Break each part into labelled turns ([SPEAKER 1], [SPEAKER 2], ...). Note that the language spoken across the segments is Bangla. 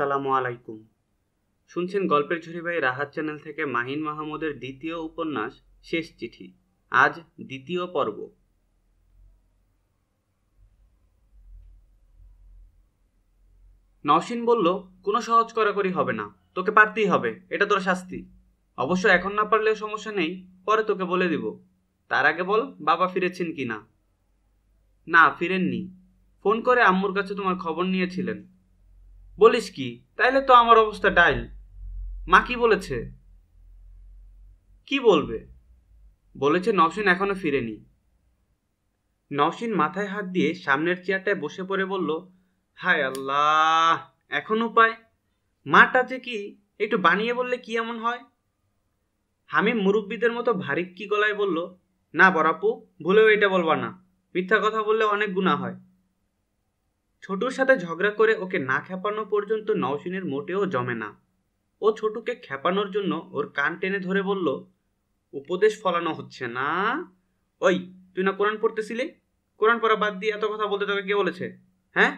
[SPEAKER 1] আসসালামু আলাইকুম শুনছেন গল্পের ভাই রাহাত চ্যানেল থেকে মাহিন মাহমুদের দ্বিতীয় উপন্যাস শেষ চিঠি আজ দ্বিতীয় পর্ব নওশিন বলল কোনো সহজ করাকরি হবে না তোকে পারতেই হবে এটা তোর শাস্তি অবশ্য এখন না পারলেও সমস্যা নেই পরে তোকে বলে দিব তার আগে বল বাবা ফিরেছেন কি না না ফিরেননি ফোন করে আম্মুর কাছে তোমার খবর নিয়েছিলেন বলিস কি তাইলে তো আমার অবস্থা ডাইল মা কি বলেছে কি বলবে বলেছে নসিন এখনো ফিরেনি নসিন মাথায় হাত দিয়ে সামনের চেয়ারটায় বসে পড়ে বলল হায় আল্লাহ এখন উপায় মাটা যে কি একটু বানিয়ে বললে কি এমন হয় হামিম মুরব্বীদের মতো ভারিক্কি গলায় বলল না বরাপু ভুলেও এটা বলবা না মিথ্যা কথা বললে অনেক গুণা হয় ছোটুর সাথে ঝগড়া করে ওকে না খেপানো পর্যন্ত নওশিনের মোটেও জমে না ও ছোটুকে খেপানোর জন্য ওর কান টেনে ধরে বলল উপদেশ ফলানো হচ্ছে না ওই তুই না কোরআন পড়তেছিলি কোরআন পড়া বাদ দিয়ে এত কথা বলতে তোকে কে বলেছে হ্যাঁ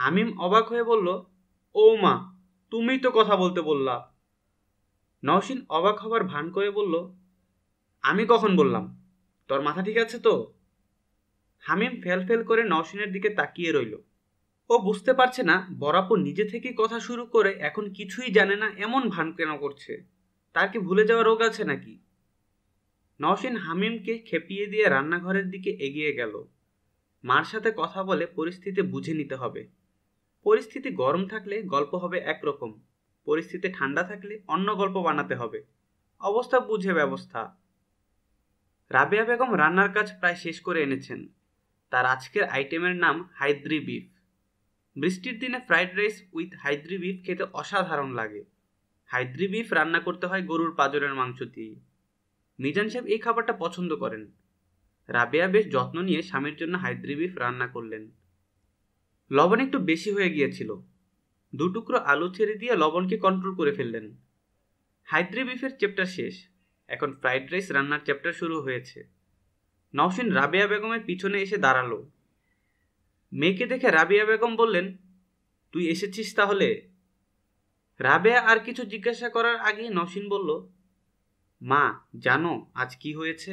[SPEAKER 1] হামিম অবাক হয়ে বলল ও মা তুমি তো কথা বলতে বললা নওশিন অবাক হবার ভান করে বলল আমি কখন বললাম তোর মাথা ঠিক আছে তো হামিম ফেল ফেল করে নওশিনের দিকে তাকিয়ে রইল ও বুঝতে পারছে না বরাপু নিজে থেকে কথা শুরু করে এখন কিছুই জানে না এমন ভান কেন করছে তার কি ভুলে যাওয়া রোগ আছে নাকি নওশিন হামিমকে খেপিয়ে দিয়ে রান্নাঘরের দিকে এগিয়ে গেল মার সাথে কথা বলে পরিস্থিতি বুঝে নিতে হবে পরিস্থিতি গরম থাকলে গল্প হবে একরকম পরিস্থিতি ঠান্ডা থাকলে অন্য গল্প বানাতে হবে অবস্থা বুঝে ব্যবস্থা রাবিয়া বেগম রান্নার কাজ প্রায় শেষ করে এনেছেন তার আজকের আইটেমের নাম হাইদ্রি বিফ বৃষ্টির দিনে fried rice with Haidri beef খেতে অসাধারণ লাগে হাইদ্রি বিফ রান্না করতে হয় গরুর পাজরের মাংস দিয়েই মিজান সাহেব এই খাবারটা পছন্দ করেন রাবেয়া বেশ যত্ন নিয়ে স্বামীর জন্য হাইদ্রি বিফ রান্না করলেন লবণ একটু বেশি হয়ে গিয়েছিল দু টুকরো আলু ছেড়ে দিয়ে লবণকে কন্ট্রোল করে ফেললেন হাইদ্রি বিফের চ্যাপ্টার শেষ এখন ফ্রাইড রাইস রান্নার চ্যাপ্টার শুরু হয়েছে নওশিন রাবিয়া বেগমের পিছনে এসে দাঁড়ালো মেয়েকে দেখে রাবিয়া বেগম বললেন তুই এসেছিস তাহলে রাবেয়া আর কিছু জিজ্ঞাসা করার আগেই নওশিন বলল মা জানো আজ কি হয়েছে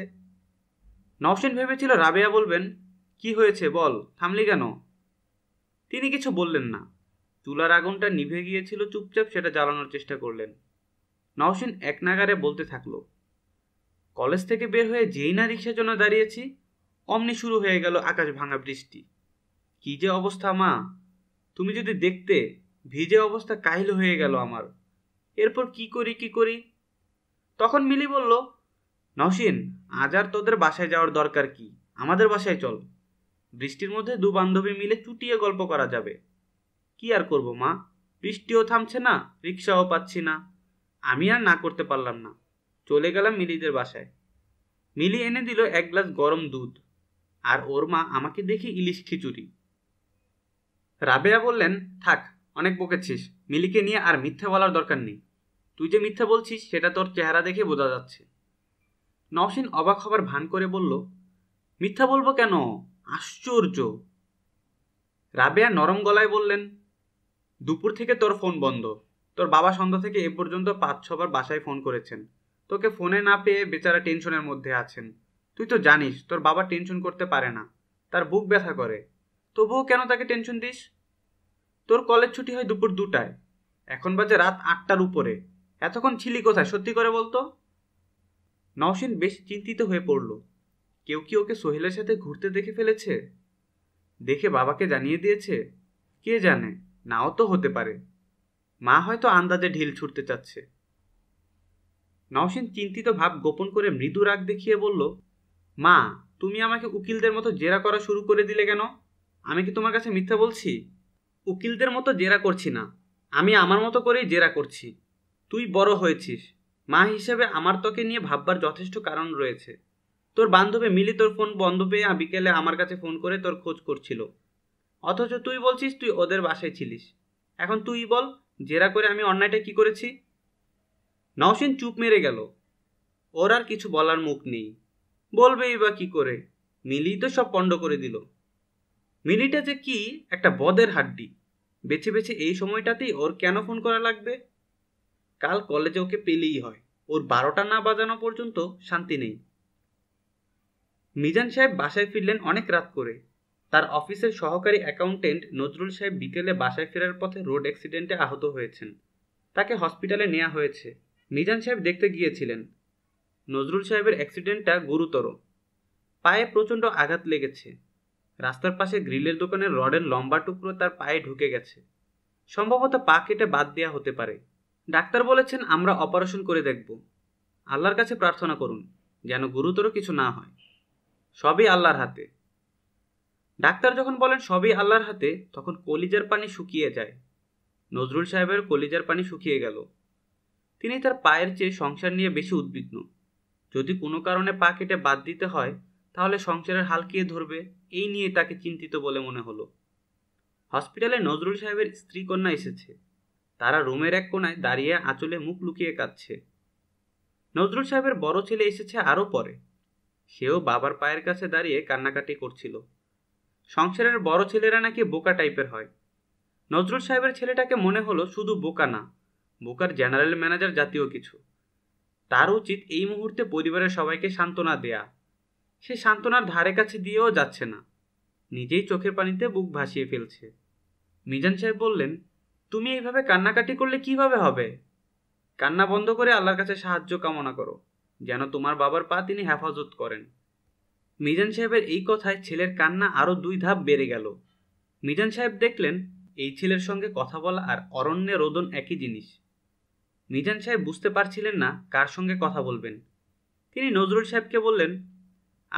[SPEAKER 1] নওশিন ভেবেছিল রাবেয়া বলবেন কি হয়েছে বল থামলি কেন তিনি কিছু বললেন না চুলার আগুনটা নিভে গিয়েছিল চুপচাপ সেটা জ্বালানোর চেষ্টা করলেন নওশিন এক নাগারে বলতে থাকলো কলেজ থেকে বের হয়ে যেই না রিক্সার জন্য দাঁড়িয়েছি অমনি শুরু হয়ে গেল আকাশ ভাঙা বৃষ্টি কি যে অবস্থা মা তুমি যদি দেখতে ভিজে অবস্থা কাহিল হয়ে গেল আমার এরপর কি করি কি করি তখন মিলি বলল নসিন আজ আর তোদের বাসায় যাওয়ার দরকার কি আমাদের বাসায় চল বৃষ্টির মধ্যে দু বান্ধবী মিলে চুটিয়ে গল্প করা যাবে কি আর করব মা বৃষ্টিও থামছে না রিক্সাও পাচ্ছি না আমি আর না করতে পারলাম না চলে গেলাম মিলিদের বাসায় মিলি এনে দিল এক গ্লাস গরম দুধ আর ওর মা আমাকে দেখে ইলিশ খিচুড়ি রাবেয়া বললেন থাক অনেক বকেছিস মিলিকে নিয়ে আর মিথ্যা বলার দরকার নেই তুই যে মিথ্যা বলছিস সেটা তোর চেহারা দেখে বোঝা যাচ্ছে নওশিন অবাক হবার ভান করে বলল মিথ্যা বলবো কেন আশ্চর্য রাবেয়া নরম গলায় বললেন দুপুর থেকে তোর ফোন বন্ধ তোর বাবা সন্ধ্যা থেকে এ পর্যন্ত পাঁচ ছবার বাসায় ফোন করেছেন তোকে ফোনে না পেয়ে বেচারা টেনশনের মধ্যে আছেন তুই তো জানিস তোর বাবা টেনশন করতে পারে না তার বুক ব্যথা করে তবুও কেন তাকে টেনশন দিস তোর কলেজ ছুটি হয় দুপুর দুটায় এখন বাজে রাত আটটার উপরে এতক্ষণ ছিলি কোথায় সত্যি করে বলতো নওশিন বেশ চিন্তিত হয়ে পড়ল কেউ কি ওকে সোহেলের সাথে ঘুরতে দেখে ফেলেছে দেখে বাবাকে জানিয়ে দিয়েছে কে জানে নাও তো হতে পারে মা হয়তো আন্দাজে ঢিল ছুটতে চাচ্ছে নওশিন চিন্তিত ভাব গোপন করে মৃদু রাগ দেখিয়ে বলল মা তুমি আমাকে উকিলদের মতো জেরা করা শুরু করে দিলে কেন আমি কি তোমার কাছে মিথ্যা বলছি উকিলদের মতো জেরা করছি না আমি আমার মতো করেই জেরা করছি তুই বড় হয়েছিস মা হিসেবে আমার তোকে নিয়ে ভাববার যথেষ্ট কারণ রয়েছে তোর বান্ধবী মিলি তোর ফোন বন্ধ পেয়ে বিকেলে আমার কাছে ফোন করে তোর খোঁজ করছিল অথচ তুই বলছিস তুই ওদের বাসায় ছিলিস এখন তুই বল জেরা করে আমি অন্যায়টা কি করেছি নওশিন চুপ মেরে গেল ওর আর কিছু বলার মুখ নেই বলবেই বা কি করে মিলি তো সব পণ্ড করে দিল মিলিটা যে কি একটা বদের হাড্ডি বেছে বেছে এই সময়টাতেই ওর কেন ফোন করা লাগবে কাল কলেজে ওকে পেলেই হয় ওর বারোটা না বাজানো পর্যন্ত শান্তি নেই মিজান সাহেব বাসায় ফিরলেন অনেক রাত করে তার অফিসের সহকারী অ্যাকাউন্টেন্ট নজরুল সাহেব বিকেলে বাসায় ফেরার পথে রোড অ্যাক্সিডেন্টে আহত হয়েছেন তাকে হসপিটালে নেওয়া হয়েছে নিজান সাহেব দেখতে গিয়েছিলেন নজরুল সাহেবের অ্যাক্সিডেন্টটা গুরুতর পায়ে প্রচণ্ড আঘাত লেগেছে রাস্তার পাশে গ্রিলের দোকানের রডের লম্বা টুকরো তার পায়ে ঢুকে গেছে সম্ভবত পা কেটে বাদ দেওয়া হতে পারে ডাক্তার বলেছেন আমরা অপারেশন করে দেখব আল্লাহর কাছে প্রার্থনা করুন যেন গুরুতর কিছু না হয় সবই আল্লাহর হাতে ডাক্তার যখন বলেন সবই আল্লাহর হাতে তখন কলিজার পানি শুকিয়ে যায় নজরুল সাহেবের কলিজার পানি শুকিয়ে গেল তিনি তার পায়ের চেয়ে সংসার নিয়ে বেশি উদ্বিগ্ন যদি কোনো কারণে পা কেটে বাদ দিতে হয় তাহলে সংসারের হাল কে ধরবে এই নিয়ে তাকে চিন্তিত বলে মনে হলো হসপিটালে নজরুল সাহেবের স্ত্রী কন্যা এসেছে তারা রুমের এক কোনায় দাঁড়িয়ে আঁচলে মুখ লুকিয়ে কাঁদছে নজরুল সাহেবের বড় ছেলে এসেছে আরও পরে সেও বাবার পায়ের কাছে দাঁড়িয়ে কান্নাকাটি করছিল সংসারের বড় ছেলেরা নাকি বোকা টাইপের হয় নজরুল সাহেবের ছেলেটাকে মনে হলো শুধু বোকা না বোকার জেনারেল ম্যানেজার জাতীয় কিছু তার উচিত এই মুহূর্তে পরিবারের সবাইকে সান্ত্বনা দেয়া সে সান্ত্বনার ধারে কাছে দিয়েও যাচ্ছে না নিজেই চোখের পানিতে বুক ভাসিয়ে ফেলছে মিজান সাহেব বললেন তুমি এইভাবে কান্নাকাটি করলে কিভাবে হবে কান্না বন্ধ করে আল্লাহর কাছে সাহায্য কামনা করো যেন তোমার বাবার পা তিনি হেফাজত করেন মিজান সাহেবের এই কথায় ছেলের কান্না আরও দুই ধাপ বেড়ে গেল মিজান সাহেব দেখলেন এই ছেলের সঙ্গে কথা বলা আর অরণ্যে রোদন একই জিনিস মিজান সাহেব বুঝতে পারছিলেন না কার সঙ্গে কথা বলবেন তিনি নজরুল সাহেবকে বললেন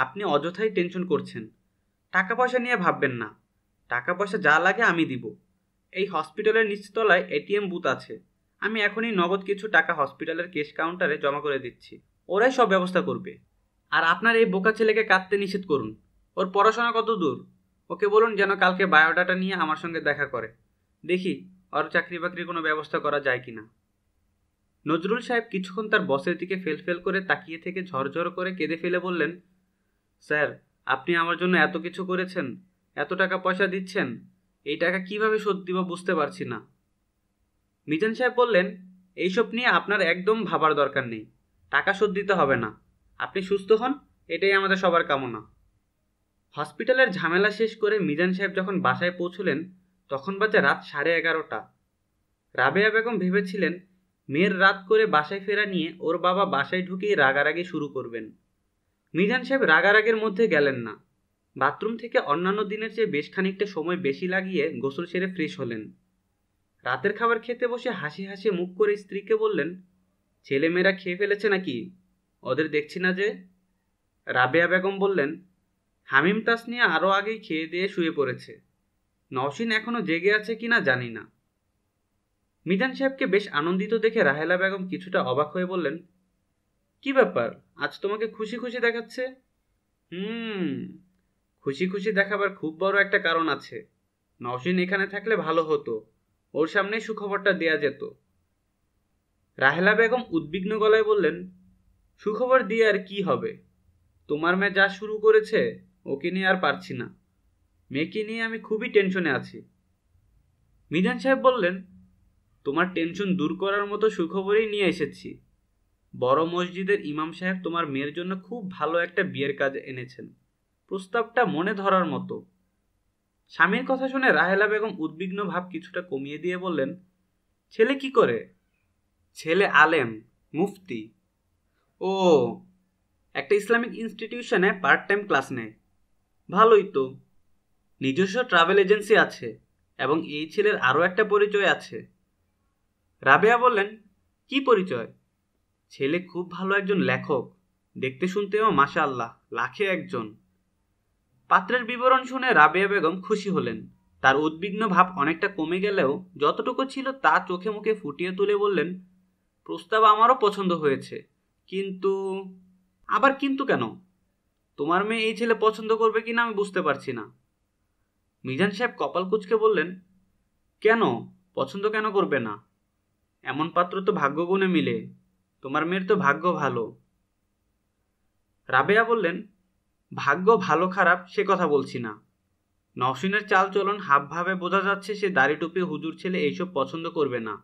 [SPEAKER 1] আপনি অযথাই টেনশন করছেন টাকা পয়সা নিয়ে ভাববেন না টাকা পয়সা যা লাগে আমি দিব এই হসপিটালের নিচতলায় এটিএম বুথ আছে আমি এখনই নগদ কিছু টাকা হসপিটালের কেস কাউন্টারে জমা করে দিচ্ছি ওরাই সব ব্যবস্থা করবে আর আপনার এই বোকা ছেলেকে কাঁদতে নিষেধ করুন ওর পড়াশোনা কত দূর ওকে বলুন যেন কালকে বায়োডাটা নিয়ে আমার সঙ্গে দেখা করে দেখি ওর চাকরি বাকরির কোনো ব্যবস্থা করা যায় কি না নজরুল সাহেব কিছুক্ষণ তার বসের দিকে ফেল ফেল করে তাকিয়ে থেকে ঝরঝর করে কেঁদে ফেলে বললেন স্যার আপনি আমার জন্য এত কিছু করেছেন এত টাকা পয়সা দিচ্ছেন এই টাকা কিভাবে শোধ দিব বুঝতে পারছি না মিজান সাহেব বললেন এইসব নিয়ে আপনার একদম ভাবার দরকার নেই টাকা শোধ দিতে হবে না আপনি সুস্থ হন এটাই আমাদের সবার কামনা হসপিটালের ঝামেলা শেষ করে মিজান সাহেব যখন বাসায় পৌঁছলেন তখন বাজে রাত সাড়ে এগারোটা রাবেয়া বেগম ভেবেছিলেন মেয়ের রাত করে বাসায় ফেরা নিয়ে ওর বাবা বাসায় ঢুকেই রাগারাগি শুরু করবেন মিজান সাহেব রাগারাগের মধ্যে গেলেন না বাথরুম থেকে অন্যান্য দিনের চেয়ে বেশ খানিকটা সময় বেশি লাগিয়ে গোসল সেরে ফ্রেশ হলেন রাতের খাবার খেতে বসে হাসি হাসি মুখ করে স্ত্রীকে বললেন ছেলেমেয়েরা খেয়ে ফেলেছে নাকি ওদের দেখছি না যে রাবেয়া বেগম বললেন হামিম তাস নিয়ে আরও আগেই খেয়ে দিয়ে শুয়ে পড়েছে নওশিন এখনও জেগে আছে কি না জানি না মিদান সাহেবকে বেশ আনন্দিত দেখে রাহেলা বেগম কিছুটা অবাক হয়ে বললেন কি ব্যাপার আজ তোমাকে খুশি খুশি দেখাচ্ছে হুম খুশি খুশি দেখাবার খুব বড় একটা কারণ আছে নওশিন এখানে থাকলে ভালো হতো ওর সামনে সুখবরটা দেয়া যেত রাহেলা বেগম উদ্বিগ্ন গলায় বললেন সুখবর দিয়ে আর কি হবে তোমার মেয়ে যা শুরু করেছে ওকে নিয়ে আর পারছি না মেয়েকে নিয়ে আমি খুবই টেনশনে আছি মিধান সাহেব বললেন তোমার টেনশন দূর করার মতো সুখবরই নিয়ে এসেছি বড় মসজিদের ইমাম সাহেব তোমার মেয়ের জন্য খুব ভালো একটা বিয়ের কাজ এনেছেন প্রস্তাবটা মনে ধরার মতো স্বামীর কথা শুনে রাহেলা বেগম উদ্বিগ্ন ভাব কিছুটা কমিয়ে দিয়ে বললেন ছেলে কি করে ছেলে আলেম মুফতি ও একটা ইসলামিক ইনস্টিটিউশনে পার্ট টাইম ক্লাস নেয় ভালোই তো নিজস্ব ট্রাভেল এজেন্সি আছে এবং এই ছেলের আরও একটা পরিচয় আছে রাবেয়া বললেন কি পরিচয় ছেলে খুব ভালো একজন লেখক দেখতে শুনতেও মাসা আল্লাহ লাখে একজন পাত্রের বিবরণ শুনে রাবেয়া বেগম খুশি হলেন তার উদ্বিগ্ন ভাব অনেকটা কমে গেলেও যতটুকু ছিল তা চোখে মুখে ফুটিয়ে তুলে বললেন প্রস্তাব আমারও পছন্দ হয়েছে কিন্তু আবার কিন্তু কেন তোমার মেয়ে এই ছেলে পছন্দ করবে কিনা আমি বুঝতে পারছি না মিজান সাহেব কপাল কুচকে বললেন কেন পছন্দ কেন করবে না এমন পাত্র তো ভাগ্যগুণে মিলে তোমার মেয়ের তো ভাগ্য ভালো রাবেয়া বললেন ভাগ্য ভালো খারাপ সে কথা বলছি না চাল চালচলন হাবভাবে বোঝা যাচ্ছে সে দাড়ি টুপি হুজুর ছেলে এইসব পছন্দ করবে না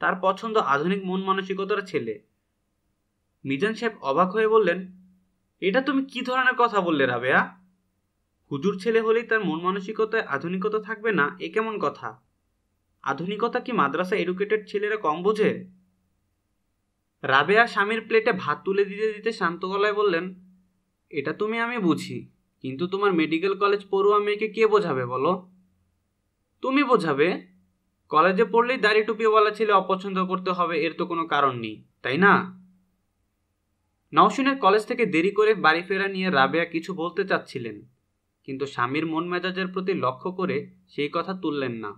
[SPEAKER 1] তার পছন্দ আধুনিক মন মানসিকতার ছেলে মিজান সাহেব অবাক হয়ে বললেন এটা তুমি কি ধরনের কথা বললে রাবেয়া হুজুর ছেলে হলেই তার মন মানসিকতায় আধুনিকতা থাকবে না এ কেমন কথা আধুনিকতা কি মাদ্রাসা এডুকেটেড ছেলেরা কম বোঝে রাবেয়া স্বামীর প্লেটে ভাত তুলে দিতে দিতে শান্ত গলায় বললেন এটা তুমি আমি বুঝি কিন্তু তোমার মেডিকেল কলেজ পড়ুয়া মেয়েকে কে বোঝাবে বলো তুমি বোঝাবে কলেজে পড়লেই দাড়ি টুপিওয়ালা ছেলে অপছন্দ করতে হবে এর তো কোনো কারণ নেই তাই না নওশিনের কলেজ থেকে দেরি করে বাড়ি ফেরা নিয়ে রাবেয়া কিছু বলতে চাচ্ছিলেন কিন্তু স্বামীর মন মেজাজের প্রতি লক্ষ্য করে সেই কথা তুললেন না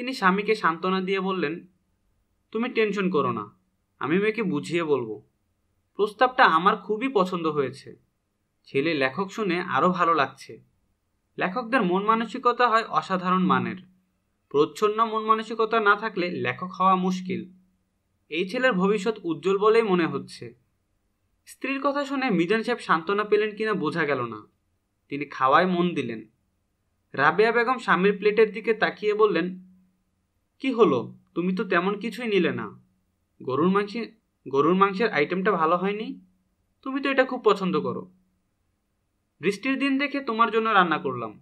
[SPEAKER 1] তিনি স্বামীকে সান্ত্বনা দিয়ে বললেন তুমি টেনশন করো না আমি মেয়েকে বুঝিয়ে বলবো প্রস্তাবটা আমার খুবই পছন্দ হয়েছে ছেলে লেখক শুনে আরও ভালো লাগছে লেখকদের মন মানসিকতা হয় অসাধারণ মানের প্রচ্ছন্ন মন মানসিকতা না থাকলে লেখক হওয়া মুশকিল এই ছেলের ভবিষ্যৎ উজ্জ্বল বলেই মনে হচ্ছে স্ত্রীর কথা শুনে মিজান সাহেব সান্ত্বনা পেলেন কিনা বোঝা গেল না তিনি খাওয়ায় মন দিলেন রাবেয়া বেগম স্বামীর প্লেটের দিকে তাকিয়ে বললেন কি হলো তুমি তো তেমন কিছুই নিলে না গরুর মাংসে গরুর মাংসের আইটেমটা ভালো হয়নি তুমি তো এটা খুব পছন্দ করো বৃষ্টির দিন দেখে তোমার জন্য রান্না করলাম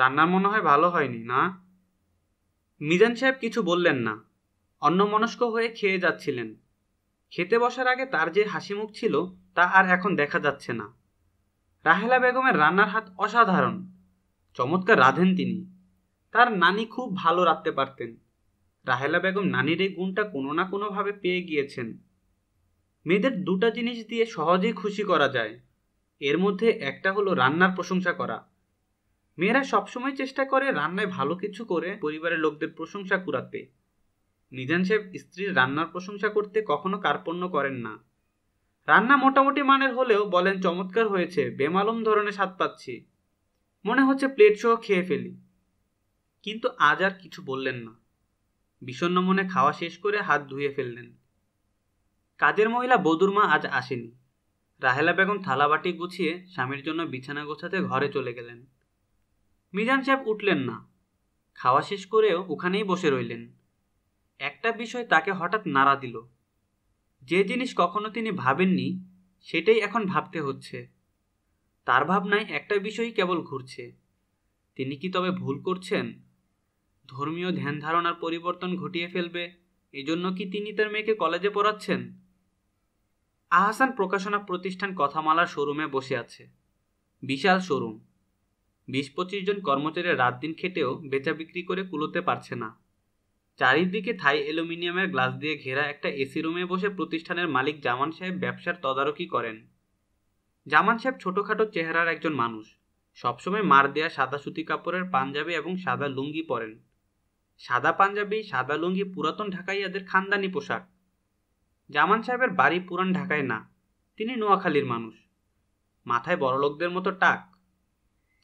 [SPEAKER 1] রান্না মনে হয় ভালো হয়নি না মিজান সাহেব কিছু বললেন না অন্যমনস্ক হয়ে খেয়ে যাচ্ছিলেন খেতে বসার আগে তার যে হাসি মুখ ছিল তা আর এখন দেখা যাচ্ছে না রাহেলা বেগমের রান্নার হাত অসাধারণ চমৎকার রাঁধেন তিনি তার নানি খুব ভালো রাঁধতে পারতেন রাহেলা বেগম নানির এই গুণটা কোনো না কোনোভাবে পেয়ে গিয়েছেন মেয়েদের দুটা জিনিস দিয়ে সহজেই খুশি করা যায় এর মধ্যে একটা হলো রান্নার প্রশংসা করা মেয়েরা সবসময় চেষ্টা করে রান্নায় ভালো কিছু করে পরিবারের লোকদের প্রশংসা কুড়াতে নিজান সাহেব স্ত্রীর রান্নার প্রশংসা করতে কখনো কার্পণ্য করেন না রান্না মোটামুটি মানের হলেও বলেন চমৎকার হয়েছে বেমালুম ধরনের স্বাদ পাচ্ছি মনে হচ্ছে প্লেট সহ খেয়ে ফেলি কিন্তু আজ আর কিছু বললেন না বিষণ্ন মনে খাওয়া শেষ করে হাত ধুয়ে ফেললেন কাজের মহিলা বদুরমা আজ আসেনি রাহেলা বেগম থালাবাটি গুছিয়ে স্বামীর জন্য বিছানা গোছাতে ঘরে চলে গেলেন মিজান সাহেব উঠলেন না খাওয়া শেষ করেও ওখানেই বসে রইলেন একটা বিষয় তাকে হঠাৎ নাড়া দিল যে জিনিস কখনো তিনি ভাবেননি সেটাই এখন ভাবতে হচ্ছে তার ভাবনায় একটা বিষয়ই কেবল ঘুরছে তিনি কি তবে ভুল করছেন ধর্মীয় ধ্যান ধারণার পরিবর্তন ঘটিয়ে ফেলবে এজন্য কি তিনি তার মেয়েকে কলেজে পড়াচ্ছেন আহসান প্রকাশনা প্রতিষ্ঠান কথামালার শোরুমে বসে আছে বিশাল শোরুম বিশ পঁচিশ জন কর্মচারী রাত দিন খেটেও বেচা বিক্রি করে কুলোতে পারছে না চারিদিকে থাই অ্যালুমিনিয়ামের গ্লাস দিয়ে ঘেরা একটা এসি রুমে বসে প্রতিষ্ঠানের মালিক জামান সাহেব ব্যবসার তদারকি করেন জামান সাহেব ছোটোখাটো চেহারার একজন মানুষ সবসময় মার দেয়া সাদা সুতি কাপড়ের পাঞ্জাবি এবং সাদা লুঙ্গি পরেন সাদা পাঞ্জাবি সাদা লুঙ্গি পুরাতন ঢাকাই এদের খানদানি পোশাক জামান সাহেবের বাড়ি পুরান ঢাকায় না তিনি নোয়াখালীর মানুষ মাথায় বড়লোকদের মতো টাক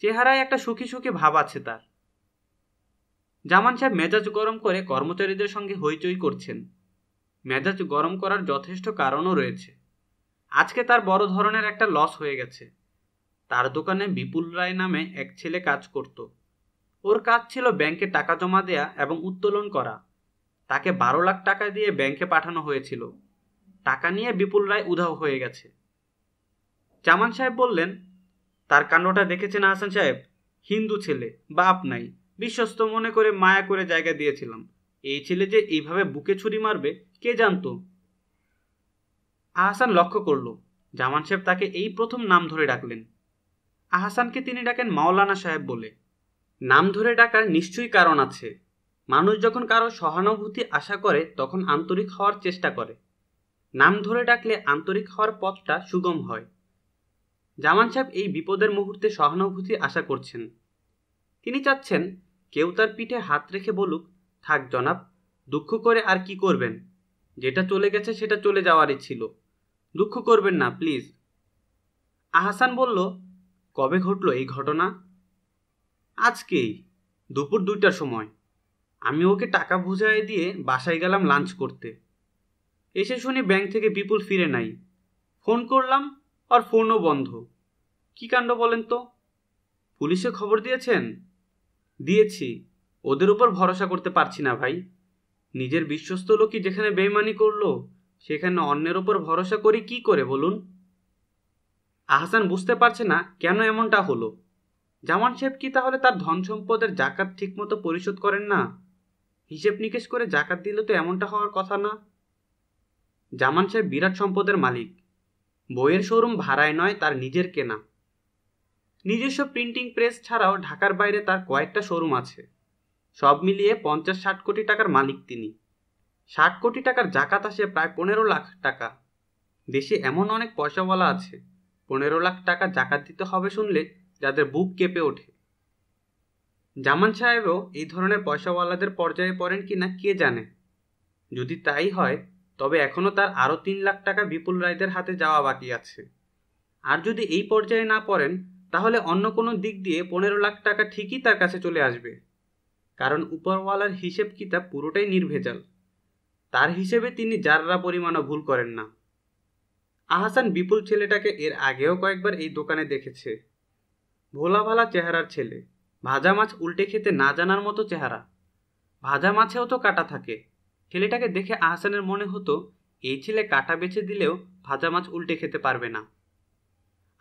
[SPEAKER 1] চেহারায় একটা সুখী সুখী ভাব আছে তার জামান সাহেব মেজাজ গরম করে কর্মচারীদের সঙ্গে হইচই করছেন মেজাজ গরম করার যথেষ্ট কারণও রয়েছে আজকে তার বড় ধরনের একটা লস হয়ে গেছে তার দোকানে বিপুল রায় নামে এক ছেলে কাজ করতো ওর কাজ ছিল ব্যাংকে টাকা জমা দেয়া এবং উত্তোলন করা তাকে বারো লাখ টাকা দিয়ে ব্যাংকে পাঠানো হয়েছিল টাকা নিয়ে বিপুল রায় উধাও হয়ে গেছে জামান সাহেব বললেন তার কাণ্ডটা দেখেছেন হাসান সাহেব হিন্দু ছেলে বাপ নাই বিশ্বস্ত মনে করে মায়া করে জায়গা দিয়েছিলাম এই ছেলে যে এইভাবে বুকে ছুরি মারবে কে জানতো আহসান লক্ষ্য করল জামান সাহেব তাকে এই প্রথম নাম ধরে ডাকলেন আহসানকে তিনি ডাকেন মাওলানা সাহেব বলে নাম ধরে ডাকার নিশ্চয়ই কারণ আছে মানুষ যখন কারো সহানুভূতি আশা করে তখন আন্তরিক হওয়ার চেষ্টা করে নাম ধরে ডাকলে আন্তরিক হওয়ার পথটা সুগম হয় জামান সাহেব এই বিপদের মুহূর্তে সহানুভূতি আশা করছেন তিনি চাচ্ছেন কেউ তার পিঠে হাত রেখে বলুক থাক জনাব দুঃখ করে আর কি করবেন যেটা চলে গেছে সেটা চলে যাওয়ারই ছিল দুঃখ করবেন না প্লিজ আহসান বলল কবে ঘটল এই ঘটনা আজকেই দুপুর দুইটার সময় আমি ওকে টাকা বুঝাই দিয়ে বাসায় গেলাম লাঞ্চ করতে এসে শুনি ব্যাংক থেকে বিপুল ফিরে নাই ফোন করলাম আর ফোনও বন্ধ কী কাণ্ড বলেন তো পুলিশে খবর দিয়েছেন দিয়েছি ওদের উপর ভরসা করতে পারছি না ভাই নিজের বিশ্বস্ত লোকই যেখানে বেইমানি করলো সেখানে অন্যের ওপর ভরসা করি কি করে বলুন আহসান বুঝতে পারছে না কেন এমনটা হলো জামান সাহেব কি তাহলে তার ধন সম্পদের জাকাত ঠিকমতো পরিশোধ করেন না হিসেব নিকেশ করে জাকাত দিলে তো এমনটা হওয়ার কথা না জামান সাহেব বিরাট সম্পদের মালিক বইয়ের শোরুম ভাড়ায় নয় তার নিজের কেনা নিজস্ব প্রিন্টিং প্রেস ছাড়াও ঢাকার বাইরে তার কয়েকটা শোরুম আছে সব মিলিয়ে পঞ্চাশ ষাট কোটি টাকার মালিক তিনি ষাট কোটি টাকার জাকাত আসে প্রায় পনেরো লাখ টাকা দেশে এমন অনেক পয়সাওয়ালা আছে পনেরো লাখ টাকা জাকাত দিতে হবে শুনলে যাদের বুক কেঁপে ওঠে জামান সাহেবও এই ধরনের পয়সাওয়ালাদের পর্যায়ে পড়েন কি না কে জানে যদি তাই হয় তবে এখনও তার আরও তিন লাখ টাকা বিপুল রায়দের হাতে যাওয়া বাকি আছে আর যদি এই পর্যায়ে না পড়েন তাহলে অন্য কোনো দিক দিয়ে পনেরো লাখ টাকা ঠিকই তার কাছে চলে আসবে কারণ উপরওয়ালার হিসেব কিতাব পুরোটাই নির্ভেজাল তার হিসেবে তিনি যাররা পরিমাণও ভুল করেন না আহাসান বিপুল ছেলেটাকে এর আগেও কয়েকবার এই দোকানে দেখেছে ভোলা ভালা চেহারার ছেলে ভাজা মাছ উল্টে খেতে না জানার মতো চেহারা ভাজা মাছেও তো কাটা থাকে ছেলেটাকে দেখে আহসানের মনে হতো এই ছেলে কাটা বেছে দিলেও ভাজা মাছ উল্টে খেতে পারবে না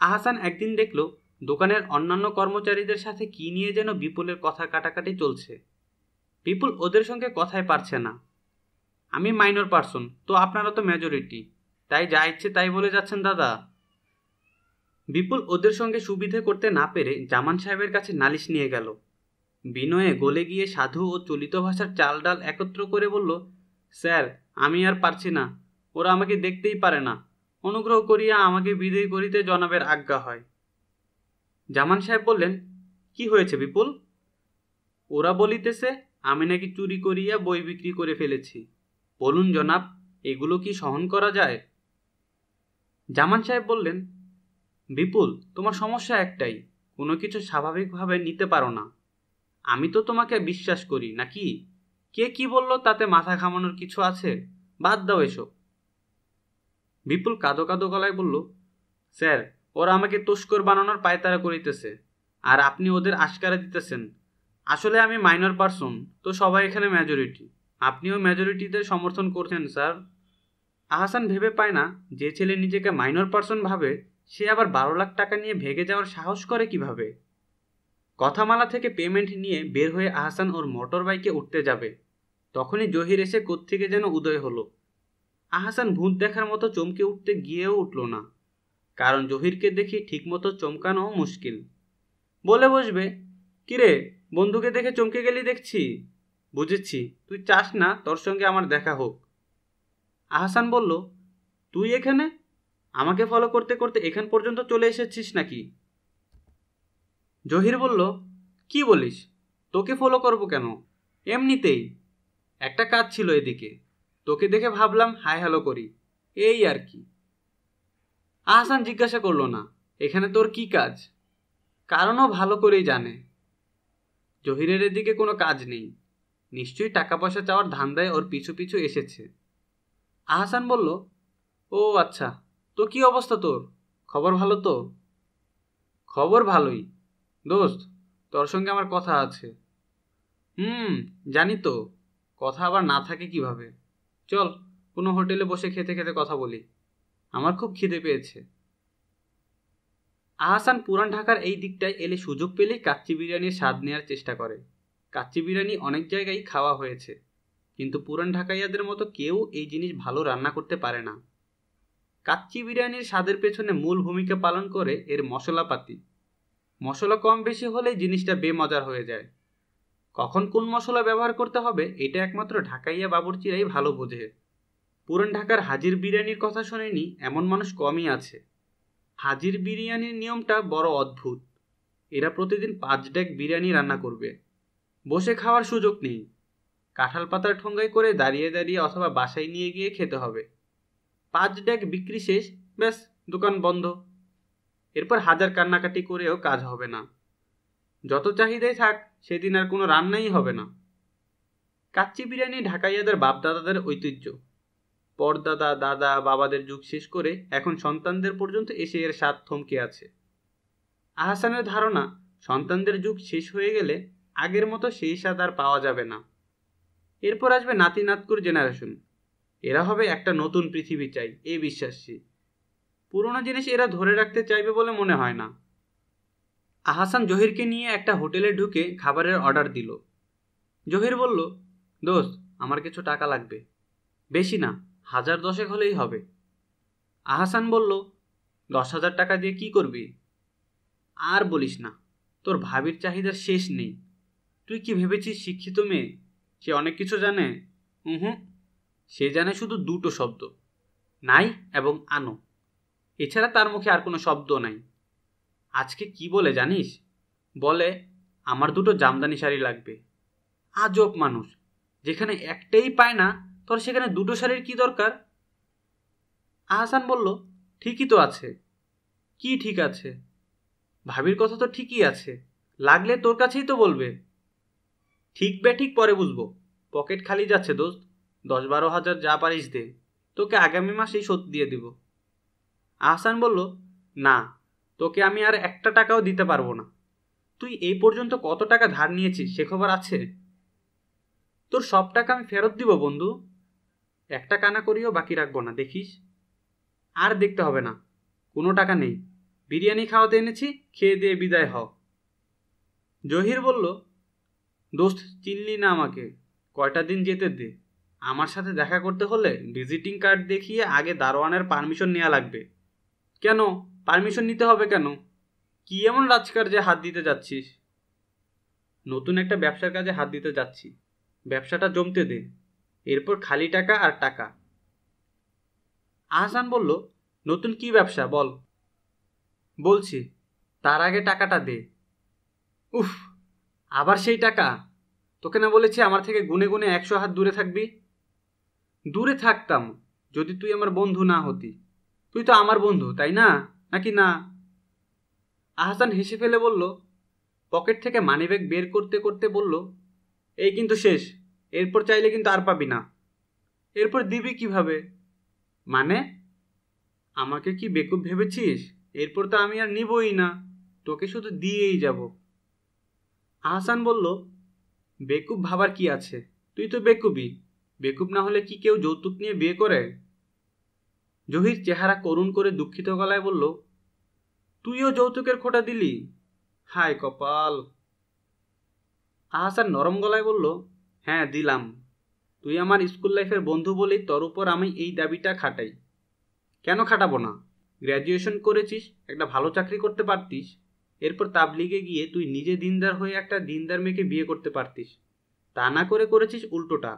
[SPEAKER 1] আহসান একদিন দেখল দোকানের অন্যান্য কর্মচারীদের সাথে কি নিয়ে যেন বিপুলের কথা কাটাকাটি চলছে বিপুল ওদের সঙ্গে কথাই পারছে না আমি মাইনর পার্সন তো আপনারা তো মেজরিটি তাই যা ইচ্ছে তাই বলে যাচ্ছেন দাদা বিপুল ওদের সঙ্গে সুবিধে করতে না পেরে জামান সাহেবের কাছে নালিশ নিয়ে গেল বিনয়ে গলে গিয়ে সাধু ও চলিত ভাষার চাল ডাল একত্র করে বলল স্যার আমি আর পারছি না ওরা আমাকে দেখতেই পারে না অনুগ্রহ করিয়া আমাকে বিদায় করিতে জনাবের আজ্ঞা হয় জামান সাহেব বললেন কি হয়েছে বিপুল ওরা বলিতেছে আমি নাকি চুরি করিয়া বই বিক্রি করে ফেলেছি বলুন জনাব এগুলো কি সহন করা যায় জামান সাহেব বললেন বিপুল তোমার সমস্যা একটাই কোনো কিছু স্বাভাবিকভাবে নিতে পারো না আমি তো তোমাকে বিশ্বাস করি নাকি কে কি বলল তাতে মাথা ঘামানোর কিছু আছে বাদ দাও এসব বিপুল কাঁদো কাঁদো গলায় বলল স্যার ওরা আমাকে তুস্কর বানানোর পায়তারা করিতেছে আর আপনি ওদের আশকারা দিতেছেন আসলে আমি মাইনর পার্সন তো সবাই এখানে মেজরিটি আপনিও মেজরিটিদের সমর্থন করছেন স্যার আহসান ভেবে পায় না যে ছেলে নিজেকে মাইনর পার্সন ভাবে সে আবার বারো লাখ টাকা নিয়ে ভেগে যাওয়ার সাহস করে কিভাবে কথামালা থেকে পেমেন্ট নিয়ে বের হয়ে আহসান ওর মোটর বাইকে উঠতে যাবে তখনই জহির এসে কোত্থেকে যেন উদয় হলো আহসান ভূত দেখার মতো চমকে উঠতে গিয়েও উঠল না কারণ জহিরকে দেখি ঠিকমতো চমকানো মুশকিল বলে বসবে কিরে বন্ধুকে দেখে চমকে গেলি দেখছি বুঝেছি তুই চাস না তোর সঙ্গে আমার দেখা হোক আহসান বলল তুই এখানে আমাকে ফলো করতে করতে এখান পর্যন্ত চলে এসেছিস নাকি জহির বলল কি বলিস তোকে ফলো করব কেন এমনিতেই একটা কাজ ছিল এদিকে তোকে দেখে ভাবলাম হাই হ্যালো করি এই আর কি আহসান জিজ্ঞাসা করলো না এখানে তোর কি কাজ কারণও ভালো করেই জানে জহিরের এদিকে কোনো কাজ নেই নিশ্চয়ই টাকা পয়সা চাওয়ার ধান্দায় ওর পিছু পিছু এসেছে আহসান বলল ও আচ্ছা তো কি অবস্থা তোর খবর ভালো তো খবর ভালোই দোস্ত তোর সঙ্গে আমার কথা আছে হুম জানি তো কথা আবার না থাকে কিভাবে চল কোনো হোটেলে বসে খেতে খেতে কথা বলি আমার খুব খিদে পেয়েছে আহসান পুরান ঢাকার এই দিকটায় এলে সুযোগ পেলেই কাচ্চি বিরিয়ানির স্বাদ নেওয়ার চেষ্টা করে কাচ্চি বিরিয়ানি অনেক জায়গায় খাওয়া হয়েছে কিন্তু পুরান ঢাকাইয়াদের মতো কেউ এই জিনিস ভালো রান্না করতে পারে না কাচ্চি বিরিয়ানির স্বাদের পেছনে মূল ভূমিকা পালন করে এর মশলাপাতি মশলা কম বেশি হলে জিনিসটা বেমজার হয়ে যায় কখন কোন মশলা ব্যবহার করতে হবে এটা একমাত্র ঢাকাইয়া বাবুর্চিরাই ভালো বোঝে পুরান ঢাকার হাজির বিরিয়ানির কথা শোনেনি এমন মানুষ কমই আছে হাজির বিরিয়ানির নিয়মটা বড় অদ্ভুত এরা প্রতিদিন পাঁচ ডেক বিরিয়ানি রান্না করবে বসে খাওয়ার সুযোগ নেই কাঁঠাল পাতার ঠোঙ্গাই করে দাঁড়িয়ে দাঁড়িয়ে অথবা বাসায় নিয়ে গিয়ে খেতে হবে পাঁচ ব্যাগ বিক্রি শেষ ব্যাস দোকান বন্ধ এরপর হাজার কান্নাকাটি করেও কাজ হবে না যত চাহিদাই থাক সেদিন আর কোনো রান্নাই হবে না কাচ্চি বিরিয়ানি ঢাকাইয়াদের বাপদাদাদের ঐতিহ্য পরদাদা দাদা বাবাদের যুগ শেষ করে এখন সন্তানদের পর্যন্ত এসে এর স্বাদ থমকে আছে আহসানের ধারণা সন্তানদের যুগ শেষ হয়ে গেলে আগের মতো সেই স্বাদ আর পাওয়া যাবে না এরপর আসবে নাতি নাতকুর জেনারেশন এরা হবে একটা নতুন পৃথিবী চাই এ বিশ্বাসী পুরনো জিনিস এরা ধরে রাখতে চাইবে বলে মনে হয় না আহাসান জহিরকে নিয়ে একটা হোটেলে ঢুকে খাবারের অর্ডার দিল জহির বলল দোস্ত আমার কিছু টাকা লাগবে বেশি না হাজার দশেক হলেই হবে আহাসান বলল দশ হাজার টাকা দিয়ে কি করবি আর বলিস না তোর ভাবির চাহিদার শেষ নেই তুই কি ভেবেছিস শিক্ষিত মেয়ে সে অনেক কিছু জানে উহু সে জানে শুধু দুটো শব্দ নাই এবং আনো এছাড়া তার মুখে আর কোনো শব্দ নাই আজকে কি বলে জানিস বলে আমার দুটো জামদানি শাড়ি লাগবে আজব মানুষ যেখানে একটাই পায় না তোর সেখানে দুটো শাড়ির কি দরকার আহসান বলল ঠিকই তো আছে কি ঠিক আছে ভাবির কথা তো ঠিকই আছে লাগলে তোর কাছেই তো বলবে ঠিক ব্যাঠিক পরে বুঝবো পকেট খালি যাচ্ছে দোস্ত দশ বারো হাজার যা পারিস দে তোকে আগামী মাসেই শোধ দিয়ে দিব আহসান বলল না তোকে আমি আর একটা টাকাও দিতে পারবো না তুই এই পর্যন্ত কত টাকা ধার নিয়েছিস সে খবর আছে তোর সব টাকা আমি ফেরত দিব বন্ধু একটা কানা করিও বাকি রাখবো না দেখিস আর দেখতে হবে না কোনো টাকা নেই বিরিয়ানি খাওয়াতে এনেছি খেয়ে দিয়ে বিদায় হও জহির বলল দোস্ত চিনলি না আমাকে কয়টা দিন যেতে দে আমার সাথে দেখা করতে হলে ভিজিটিং কার্ড দেখিয়ে আগে দারোয়ানের পারমিশন নেওয়া লাগবে কেন পারমিশন নিতে হবে কেন কি এমন রাজকার্যে হাত দিতে যাচ্ছিস নতুন একটা ব্যবসার কাজে হাত দিতে যাচ্ছি ব্যবসাটা জমতে দে এরপর খালি টাকা আর টাকা আহসান বলল নতুন কি ব্যবসা বল বলছি তার আগে টাকাটা দে উফ আবার সেই টাকা তোকে না বলেছি আমার থেকে গুনে গুনে একশো হাত দূরে থাকবি দূরে থাকতাম যদি তুই আমার বন্ধু না হতি তুই তো আমার বন্ধু তাই না নাকি না আহসান হেসে ফেলে বলল পকেট থেকে মানিব্যাগ বের করতে করতে বলল এই কিন্তু শেষ এরপর চাইলে কিন্তু আর পাবি না এরপর দিবি কিভাবে মানে আমাকে কি বেকুব ভেবেছিস এরপর তো আমি আর নিবই না তোকে শুধু দিয়েই যাব আহসান বলল বেকুব ভাবার কি আছে তুই তো বেকুবি বেকুব না হলে কি কেউ যৌতুক নিয়ে বিয়ে করে জহির চেহারা করুণ করে দুঃখিত গলায় বলল তুইও যৌতুকের খোটা দিলি হায় কপাল আহাসান নরম গলায় বলল হ্যাঁ দিলাম তুই আমার স্কুল লাইফের বন্ধু বলেই তোর উপর আমি এই দাবিটা খাটাই কেন খাটাবো না গ্র্যাজুয়েশন করেছিস একটা ভালো চাকরি করতে পারতিস এরপর তাবলিগে গিয়ে তুই নিজে দিনদার হয়ে একটা দিনদার মেয়েকে বিয়ে করতে পারতিস তা না করে করেছিস উল্টোটা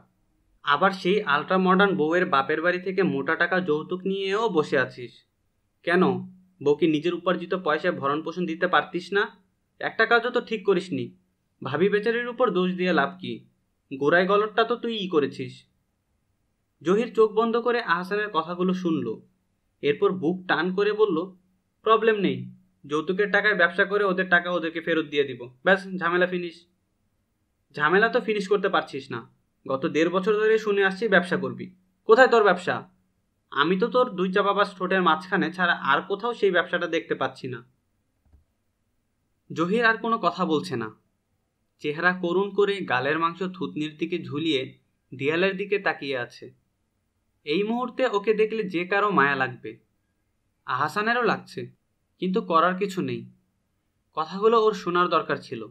[SPEAKER 1] আবার সেই আলট্রা মডার্ন বউয়ের বাপের বাড়ি থেকে মোটা টাকা যৌতুক নিয়েও বসে আছিস কেন বউকে নিজের উপার্জিত পয়সায় ভরণ পোষণ দিতে পারতিস না একটা কাজও তো ঠিক করিসনি ভাবি বেচারির উপর দোষ দিয়ে লাভ কি গোড়ায় গলরটা তো তুই ই করেছিস জহির চোখ বন্ধ করে আহসানের কথাগুলো শুনল এরপর বুক টান করে বলল প্রবলেম নেই যৌতুকের টাকায় ব্যবসা করে ওদের টাকা ওদেরকে ফেরত দিয়ে দিব ব্যাস ঝামেলা ফিনিশ ঝামেলা তো ফিনিশ করতে পারছিস না গত দেড় বছর ধরে শুনে আসছি ব্যবসা করবি কোথায় তোর ব্যবসা আমি তো তোর দুই চাপা বাস ঠোঁটের মাঝখানে ছাড়া আর কোথাও সেই ব্যবসাটা দেখতে পাচ্ছি না জহির আর কোনো কথা বলছে না চেহারা করুণ করে গালের মাংস থুতনির দিকে ঝুলিয়ে দেয়ালের দিকে তাকিয়ে আছে এই মুহূর্তে ওকে দেখলে যে কারো মায়া লাগবে আহাসানেরও লাগছে কিন্তু করার কিছু নেই কথাগুলো ওর শোনার দরকার ছিল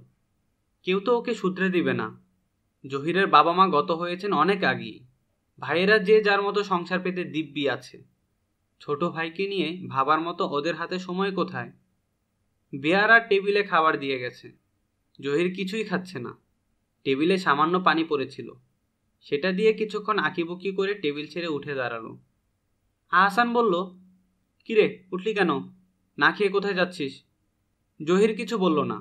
[SPEAKER 1] কেউ তো ওকে শুধরে দিবে না জহিরের বাবা মা গত হয়েছেন অনেক আগেই ভাইয়েরা যে যার মতো সংসার পেতে দিব্যি আছে ছোট ভাইকে নিয়ে ভাবার মতো ওদের হাতে সময় কোথায় বেয়ারা টেবিলে খাবার দিয়ে গেছে জহির কিছুই খাচ্ছে না টেবিলে সামান্য পানি পড়েছিল সেটা দিয়ে কিছুক্ষণ আঁকিবুকি করে টেবিল ছেড়ে উঠে দাঁড়ালো আহসান বলল কিরে উঠলি কেন না খেয়ে কোথায় যাচ্ছিস জহির কিছু বলল না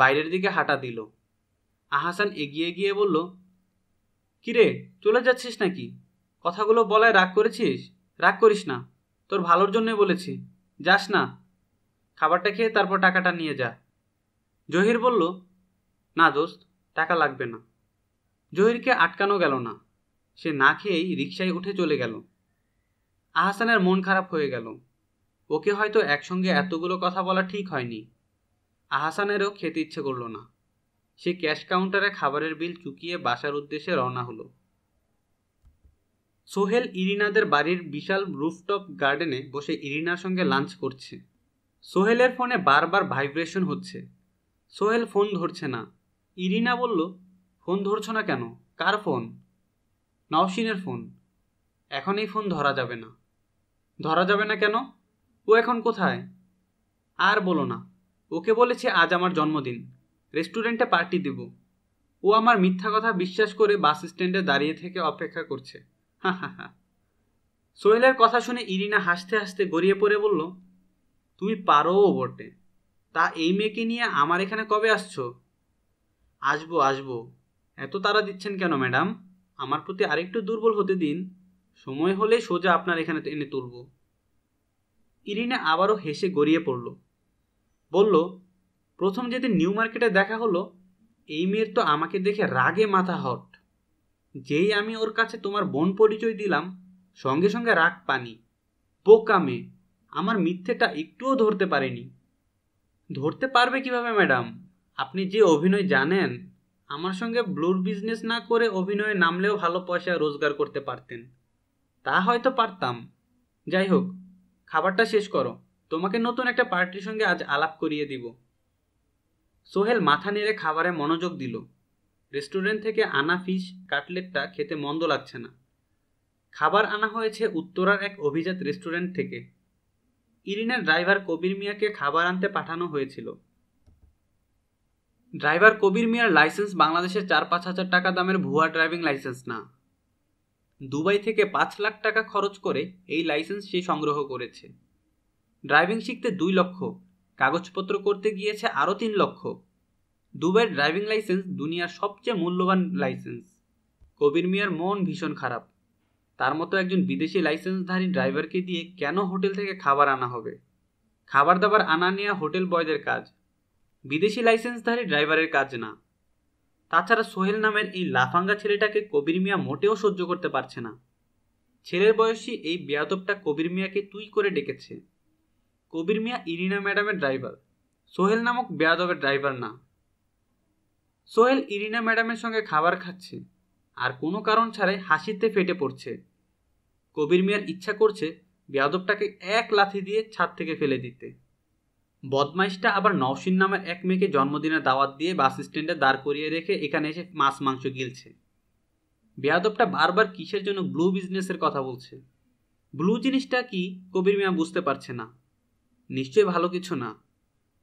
[SPEAKER 1] বাইরের দিকে হাঁটা দিল আহাসান এগিয়ে গিয়ে বলল কিরে চলে যাচ্ছিস নাকি কথাগুলো বলায় রাগ করেছিস রাগ করিস না তোর ভালোর জন্যে বলেছি যাস না খাবারটা খেয়ে তারপর টাকাটা নিয়ে যা জহির বলল না দোস্ত টাকা লাগবে না জহিরকে আটকানো গেল না সে না খেয়েই রিক্সায় উঠে চলে গেল আহসানের মন খারাপ হয়ে গেল ওকে হয়তো একসঙ্গে এতগুলো কথা বলা ঠিক হয়নি আহসানেরও খেতে ইচ্ছে করল না সে ক্যাশ কাউন্টারে খাবারের বিল চুকিয়ে বাসার উদ্দেশ্যে রওনা হলো সোহেল ইরিনাদের বাড়ির বিশাল রুফটপ গার্ডেনে বসে ইরিনার সঙ্গে লাঞ্চ করছে সোহেলের ফোনে বারবার ভাইব্রেশন হচ্ছে সোহেল ফোন ধরছে না ইরিনা বলল ফোন ধরছ না কেন কার ফোন নওশিনের ফোন এখন এই ফোন ধরা যাবে না ধরা যাবে না কেন ও এখন কোথায় আর বলো না ওকে বলেছে আজ আমার জন্মদিন রেস্টুরেন্টে পার্টি দেব ও আমার মিথ্যা কথা বিশ্বাস করে বাস স্ট্যান্ডে দাঁড়িয়ে থেকে অপেক্ষা করছে হা হা হা সোহেলের কথা শুনে ইরিনা হাসতে হাসতে গড়িয়ে পড়ে বলল তুমি পারো বটে তা এই মেয়েকে নিয়ে আমার এখানে কবে আসছো আসবো আসবো এত তারা দিচ্ছেন কেন ম্যাডাম আমার প্রতি আরেকটু দুর্বল হতে দিন সময় হলে সোজা আপনার এখানে এনে তুলব ইরিনা আবারও হেসে গড়িয়ে পড়ল বলল প্রথম যেদিন নিউ মার্কেটে দেখা হলো এই মেয়ের তো আমাকে দেখে রাগে মাথা হট যেই আমি ওর কাছে তোমার বোন পরিচয় দিলাম সঙ্গে সঙ্গে রাগ পানি বোকা মেয়ে আমার মিথ্যেটা একটুও ধরতে পারেনি ধরতে পারবে কিভাবে ম্যাডাম আপনি যে অভিনয় জানেন আমার সঙ্গে ব্লুর বিজনেস না করে অভিনয়ে নামলেও ভালো পয়সা রোজগার করতে পারতেন তা হয়তো পারতাম যাই হোক খাবারটা শেষ করো তোমাকে নতুন একটা পার্টির সঙ্গে আজ আলাপ করিয়ে দিব সোহেল মাথা নেড়ে খাবারে মনোযোগ দিল রেস্টুরেন্ট থেকে আনা ফিশ কাটলেটটা খেতে মন্দ লাগছে না খাবার আনা হয়েছে উত্তরার এক অভিজাত রেস্টুরেন্ট থেকে ইরিনের ড্রাইভার কবির মিয়াকে খাবার আনতে পাঠানো হয়েছিল ড্রাইভার কবির মিয়ার লাইসেন্স বাংলাদেশের চার পাঁচ হাজার টাকা দামের ভুয়া ড্রাইভিং লাইসেন্স না দুবাই থেকে পাঁচ লাখ টাকা খরচ করে এই লাইসেন্স সে সংগ্রহ করেছে ড্রাইভিং শিখতে দুই লক্ষ কাগজপত্র করতে গিয়েছে আরও তিন লক্ষ দুবাইয়ের ড্রাইভিং লাইসেন্স দুনিয়ার সবচেয়ে মূল্যবান লাইসেন্স কবির মিয়ার মন ভীষণ খারাপ তার মতো একজন বিদেশি লাইসেন্সধারী ড্রাইভারকে দিয়ে কেন হোটেল থেকে খাবার আনা হবে খাবার দাবার আনা নেওয়া হোটেল বয়দের কাজ বিদেশি লাইসেন্সধারী ড্রাইভারের কাজ না তাছাড়া সোহেল নামের এই লাফাঙ্গা ছেলেটাকে কবির মিয়া মোটেও সহ্য করতে পারছে না ছেলের বয়সী এই বেয়াদবটা কবির মিয়াকে তুই করে ডেকেছে কবির মিয়া ইরিনা ম্যাডামের ড্রাইভার সোহেল নামক বেয়াদবের ড্রাইভার না সোহেল ইরিনা ম্যাডামের সঙ্গে খাবার খাচ্ছে আর কোনো কারণ ছাড়াই হাসিতে ফেটে পড়ছে কবির মিয়ার ইচ্ছা করছে বেয়াদবটাকে এক লাথি দিয়ে ছাদ থেকে ফেলে দিতে বদমাইশটা আবার নওশিন নামের এক মেয়েকে জন্মদিনের দাওয়াত দিয়ে বাস স্ট্যান্ডে দাঁড় করিয়ে রেখে এখানে এসে মাছ মাংস গিলছে বেয়াদবটা বারবার কিসের জন্য ব্লু বিজনেসের কথা বলছে ব্লু জিনিসটা কি কবির মিয়া বুঝতে পারছে না নিশ্চয়ই ভালো কিছু না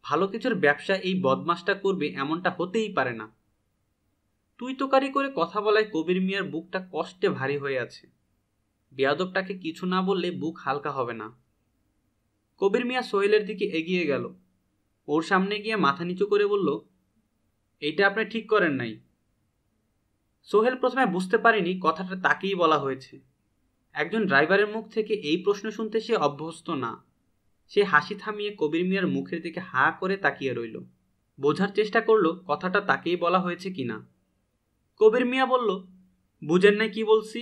[SPEAKER 1] ভালো কিছুর ব্যবসা এই বদমাসটা করবে এমনটা হতেই পারে না তুই তোকারি করে কথা বলায় কবির মিয়ার বুকটা কষ্টে ভারী হয়ে আছে বেয়াদবটাকে কিছু না বললে বুক হালকা হবে না কবির মিয়া সোহেলের দিকে এগিয়ে গেল ওর সামনে গিয়ে মাথা নিচু করে বলল এইটা আপনি ঠিক করেন নাই সোহেল প্রথমে বুঝতে পারেনি কথাটা তাকেই বলা হয়েছে একজন ড্রাইভারের মুখ থেকে এই প্রশ্ন শুনতে সে অভ্যস্ত না সে হাসি থামিয়ে কবির মিয়ার মুখের দিকে হা করে তাকিয়ে রইল বোঝার চেষ্টা করলো কথাটা তাকেই বলা হয়েছে কিনা কবির মিয়া বলল বুঝেন নাই কি বলছি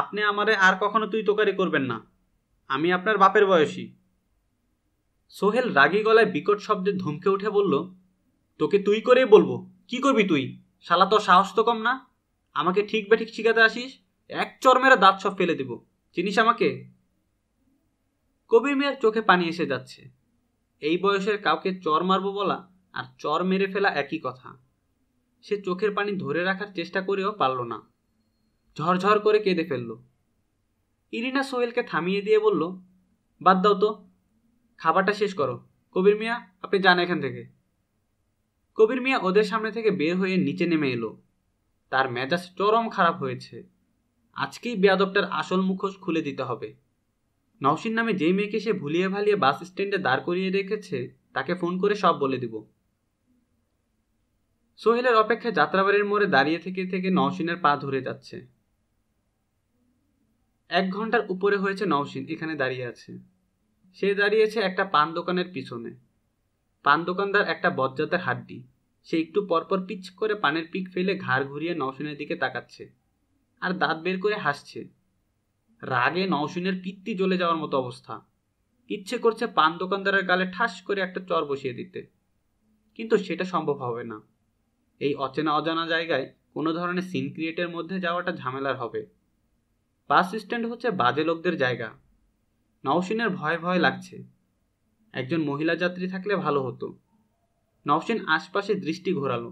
[SPEAKER 1] আপনি আমারে আর কখনো তুই তোকারি করবেন না আমি আপনার বাপের বয়সী সোহেল রাগি গলায় বিকট শব্দে ধমকে উঠে বলল তোকে তুই করেই বলবো কি করবি তুই শালা তোর সাহস তো কম না আমাকে ঠিক বেঠিক শিখাতে আসিস এক চর্মেরা দাঁত সব ফেলে দেব চিনিস আমাকে কবির মিয়ার চোখে পানি এসে যাচ্ছে এই বয়সের কাউকে চর মারবো বলা আর চর মেরে ফেলা একই কথা সে চোখের পানি ধরে রাখার চেষ্টা করেও পারল না ঝরঝর করে কেঁদে ফেলল ইরিনা সোহেলকে থামিয়ে দিয়ে বলল বাদ দাও তো খাবারটা শেষ করো কবির মিয়া আপনি যান এখান থেকে কবির মিয়া ওদের সামনে থেকে বের হয়ে নিচে নেমে এলো তার মেজাজ চরম খারাপ হয়েছে আজকেই বেয়াদবটার আসল মুখোশ খুলে দিতে হবে নওশিন নামে যেই মেয়েকে সে ভুলিয়ে ভালিয়ে বাস স্ট্যান্ডে দাঁড় করিয়ে রেখেছে তাকে ফোন করে সব বলে দিব সোহেলের অপেক্ষায় যাত্রাবাড়ির মোড়ে দাঁড়িয়ে থেকে থেকে নওশিনের পা ধরে যাচ্ছে এক ঘন্টার উপরে হয়েছে নওশিন এখানে দাঁড়িয়ে আছে সে দাঁড়িয়েছে একটা পান দোকানের পিছনে পান দোকানদার একটা বজ্জাতের হাড্ডি সে একটু পরপর পিচ করে পানের পিক ফেলে ঘাড় ঘুরিয়ে নওশিনের দিকে তাকাচ্ছে আর দাঁত বের করে হাসছে রাগে নওশিনের পিত্তি জ্বলে যাওয়ার মতো অবস্থা ইচ্ছে করছে পান দোকানদারের গালে ঠাস করে একটা চর বসিয়ে দিতে কিন্তু সেটা সম্ভব হবে না এই অচেনা অজানা জায়গায় কোনো ধরনের সিন ক্রিয়েটের মধ্যে যাওয়াটা ঝামেলার হবে বাস স্ট্যান্ড হচ্ছে বাজে লোকদের জায়গা নওশিনের ভয় ভয় লাগছে একজন মহিলা যাত্রী থাকলে ভালো হতো নওশিন আশপাশে দৃষ্টি ঘোরালো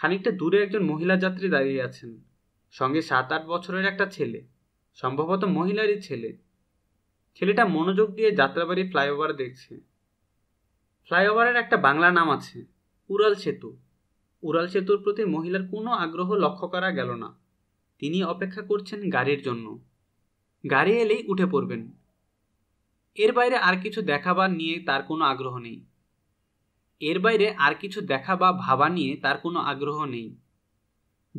[SPEAKER 1] খানিকটা দূরে একজন মহিলা যাত্রী দাঁড়িয়ে আছেন সঙ্গে সাত আট বছরের একটা ছেলে সম্ভবত মহিলারই ছেলে ছেলেটা মনোযোগ দিয়ে যাত্রাবাড়ি ফ্লাইওভার দেখছে ফ্লাইওভারের একটা বাংলা নাম আছে উড়াল সেতু উড়াল সেতুর প্রতি মহিলার কোনো আগ্রহ লক্ষ্য করা গেল না তিনি অপেক্ষা করছেন গাড়ির জন্য গাড়ি এলেই উঠে পড়বেন এর বাইরে আর কিছু দেখা বা নিয়ে তার কোনো আগ্রহ নেই এর বাইরে আর কিছু দেখা বা ভাবা নিয়ে তার কোনো আগ্রহ নেই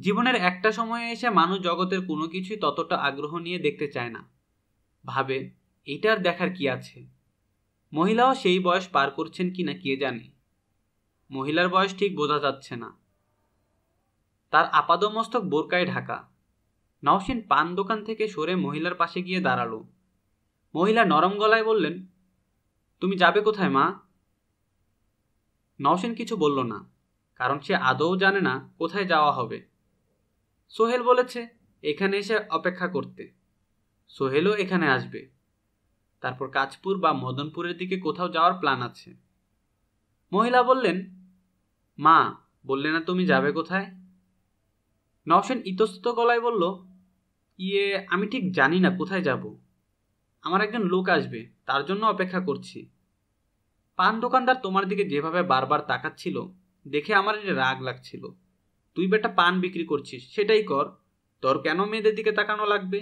[SPEAKER 1] জীবনের একটা সময়ে এসে মানুষ জগতের কোনো কিছুই ততটা আগ্রহ নিয়ে দেখতে চায় না ভাবে এটার দেখার কি আছে মহিলাও সেই বয়স পার করছেন কি না কে জানে মহিলার বয়স ঠিক বোঝা যাচ্ছে না তার আপাদমস্তক বোরকায় ঢাকা নওসিন পান দোকান থেকে সরে মহিলার পাশে গিয়ে দাঁড়ালো মহিলা নরম গলায় বললেন তুমি যাবে কোথায় মা নওশিন কিছু বলল না কারণ সে আদৌ জানে না কোথায় যাওয়া হবে সোহেল বলেছে এখানে এসে অপেক্ষা করতে সোহেলও এখানে আসবে তারপর কাজপুর বা মদনপুরের দিকে কোথাও যাওয়ার প্ল্যান আছে মহিলা বললেন মা বললে না তুমি যাবে কোথায় নওশেন ইতস্তত গলায় বলল ইয়ে আমি ঠিক জানি না কোথায় যাব আমার একজন লোক আসবে তার জন্য অপেক্ষা করছি পান দোকানদার তোমার দিকে যেভাবে বারবার তাকাচ্ছিল দেখে আমার রাগ লাগছিল তুই বেটা পান বিক্রি করছিস সেটাই কর তোর কেন মেয়েদের দিকে তাকানো লাগবে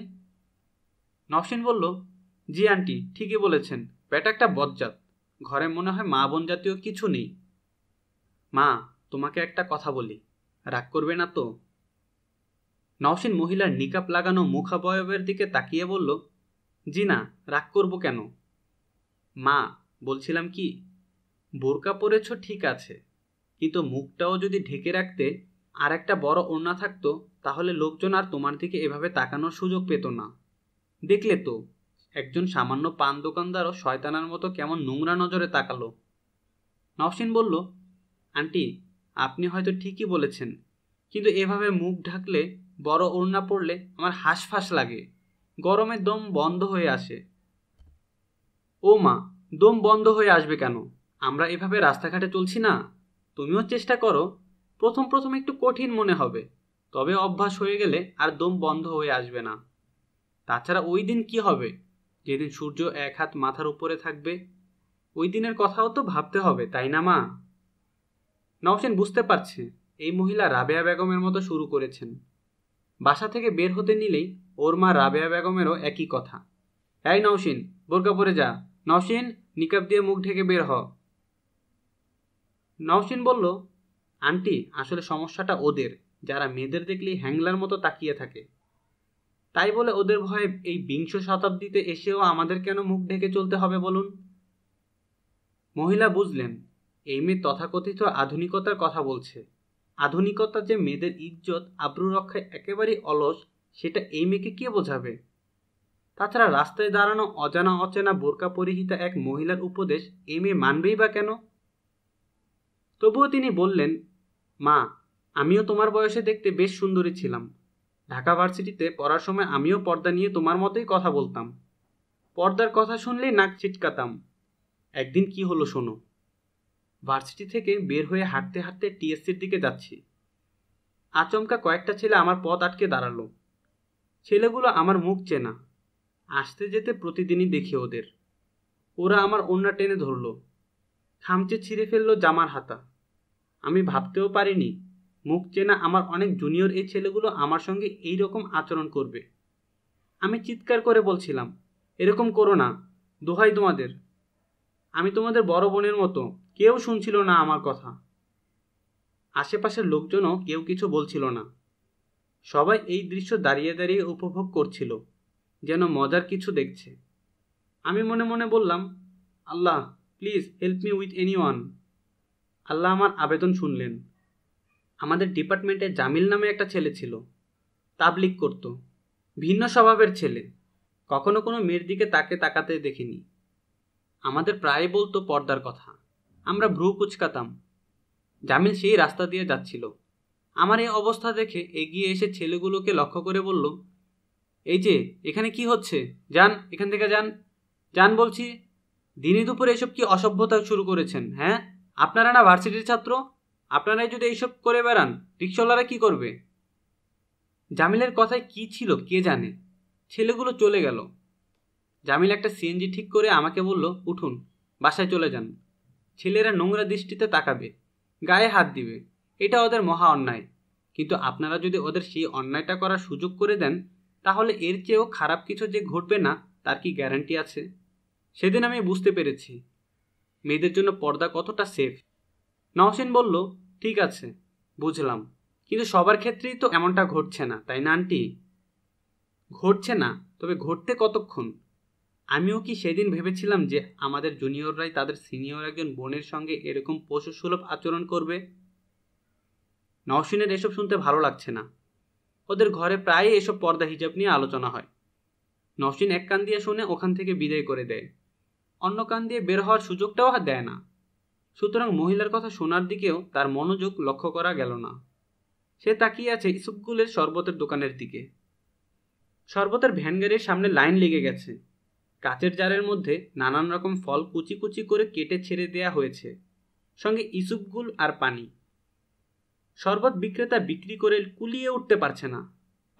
[SPEAKER 1] নওশিন বলল জি আন্টি ঠিকই বলেছেন বেটা একটা বজ্জাত ঘরে মনে হয় মা বোন জাতীয় কিছু নেই মা তোমাকে একটা কথা বলি রাগ করবে না তো নওশিন মহিলার নিকাপ লাগানো মুখাবয়বের দিকে তাকিয়ে বলল জি না রাগ করব কেন মা বলছিলাম কি বোরকা পরেছ ঠিক আছে কিন্তু মুখটাও যদি ঢেকে রাখতে আর একটা বড় ওড়না থাকতো তাহলে লোকজন আর তোমার দিকে এভাবে তাকানোর সুযোগ পেত না দেখলে তো একজন সামান্য পান দোকানদারও শয়তানার মতো কেমন নোংরা নজরে তাকালো নওশিন বলল আন্টি আপনি হয়তো ঠিকই বলেছেন কিন্তু এভাবে মুখ ঢাকলে বড় ওড়না পড়লে আমার হাঁসফাঁস লাগে গরমে দম বন্ধ হয়ে আসে ও মা দম বন্ধ হয়ে আসবে কেন আমরা এভাবে রাস্তাঘাটে চলছি না তুমিও চেষ্টা করো প্রথম প্রথম একটু কঠিন মনে হবে তবে অভ্যাস হয়ে গেলে আর দম বন্ধ হয়ে আসবে না তাছাড়া ওই দিন কি হবে যেদিন সূর্য এক হাত মাথার উপরে থাকবে ওই দিনের কথাও তো ভাবতে হবে তাই না মা নওশেন বুঝতে পারছে এই মহিলা রাবেয়া বেগমের মতো শুরু করেছেন বাসা থেকে বের হতে নিলেই ওর মা রাবেয়া বেগমেরও একই কথা এই নওসিন বোরকা পরে যা নওসিন নিকাব দিয়ে মুখ ঢেকে বের হ নওশিন বলল আন্টি আসলে সমস্যাটা ওদের যারা মেয়েদের দেখলেই হ্যাংলার মতো তাকিয়ে থাকে তাই বলে ওদের ভয়ে এই বিংশ শতাব্দীতে এসেও আমাদের কেন মুখ ঢেকে চলতে হবে বলুন মহিলা বুঝলেন এই মেয়ে তথাকথিত আধুনিকতার কথা বলছে আধুনিকতা যে মেয়েদের ইজ্জত আব্রু রক্ষায় একেবারেই অলস সেটা এই মেয়েকে কে বোঝাবে তাছাড়া রাস্তায় দাঁড়ানো অজানা অচেনা বোরকা পরিহিতা এক মহিলার উপদেশ এই মেয়ে মানবেই বা কেন তবুও তিনি বললেন মা আমিও তোমার বয়সে দেখতে বেশ সুন্দরী ছিলাম ঢাকা ভার্সিটিতে পড়ার সময় আমিও পর্দা নিয়ে তোমার মতোই কথা বলতাম পর্দার কথা শুনলেই নাক চিটকাতাম একদিন কি হলো শোনো ভার্সিটি থেকে বের হয়ে হাঁটতে হাঁটতে টিএসসির দিকে যাচ্ছি আচমকা কয়েকটা ছেলে আমার পথ আটকে দাঁড়ালো ছেলেগুলো আমার মুখ চেনা আসতে যেতে প্রতিদিনই দেখি ওদের ওরা আমার ওন্না টেনে ধরলো খামচে ছিঁড়ে ফেললো জামার হাতা আমি ভাবতেও পারিনি মুখ চেনা আমার অনেক জুনিয়র এই ছেলেগুলো আমার সঙ্গে এই রকম আচরণ করবে আমি চিৎকার করে বলছিলাম এরকম করো না দোহাই তোমাদের আমি তোমাদের বড় বোনের মতো কেউ শুনছিল না আমার কথা আশেপাশের লোকজনও কেউ কিছু বলছিল না সবাই এই দৃশ্য দাঁড়িয়ে দাঁড়িয়ে উপভোগ করছিল যেন মজার কিছু দেখছে আমি মনে মনে বললাম Allah please help me with any one Allah আমার আবেদন শুনলেন আমাদের ডিপার্টমেন্টে জামিল নামে একটা ছেলে ছিল তাবলিক করত ভিন্ন স্বভাবের ছেলে কখনো কোনো মেয়ের দিকে তাকে তাকাতে দেখিনি আমাদের প্রায় বলতো পর্দার কথা আমরা ভ্রু কুচকাতাম জামিল সেই রাস্তা দিয়ে যাচ্ছিল আমার এই অবস্থা দেখে এগিয়ে এসে ছেলেগুলোকে লক্ষ্য করে বলল এই যে এখানে কি হচ্ছে যান এখান থেকে যান যান বলছি দিনে দুপুরে এসব কি অসভ্যতা শুরু করেছেন হ্যাঁ আপনারা না ভার্সিটির ছাত্র আপনারাই যদি এইসব করে বেড়ান রিক্সাওয়ালারা কি করবে জামিলের কথায় কি ছিল কে জানে ছেলেগুলো চলে গেল জামিল একটা সিএনজি ঠিক করে আমাকে বলল উঠুন বাসায় চলে যান ছেলেরা নোংরা দৃষ্টিতে তাকাবে গায়ে হাত দিবে এটা ওদের মহা অন্যায় কিন্তু আপনারা যদি ওদের সেই অন্যায়টা করার সুযোগ করে দেন তাহলে এর চেয়েও খারাপ কিছু যে ঘটবে না তার কি গ্যারান্টি আছে সেদিন আমি বুঝতে পেরেছি মেয়েদের জন্য পর্দা কতটা সেফ নওসেন বলল ঠিক আছে বুঝলাম কিন্তু সবার ক্ষেত্রেই তো এমনটা ঘটছে না তাই না আন্টি ঘটছে না তবে ঘটতে কতক্ষণ আমিও কি সেদিন ভেবেছিলাম যে আমাদের জুনিয়ররাই তাদের সিনিয়র একজন বোনের সঙ্গে এরকম পশু সুলভ আচরণ করবে নওসিনের এসব শুনতে ভালো লাগছে না ওদের ঘরে প্রায়ই এসব পর্দা হিজাব নিয়ে আলোচনা হয় নওশিন এক কান দিয়ে শুনে ওখান থেকে বিদায় করে দেয় অন্য কান দিয়ে বের হওয়ার সুযোগটাও আর দেয় না সুতরাং মহিলার কথা শোনার দিকেও তার মনোযোগ লক্ষ্য করা গেল না সে তাকিয়ে আছে ইসুফগুলের শরবতের দোকানের দিকে শরবতের ভ্যান সামনে লাইন লেগে গেছে কাচের জারের মধ্যে নানান রকম ফল কুচি কুচি করে কেটে ছেড়ে দেয়া হয়েছে সঙ্গে ইসুফগুল আর পানি শরবত বিক্রেতা বিক্রি করে কুলিয়ে উঠতে পারছে না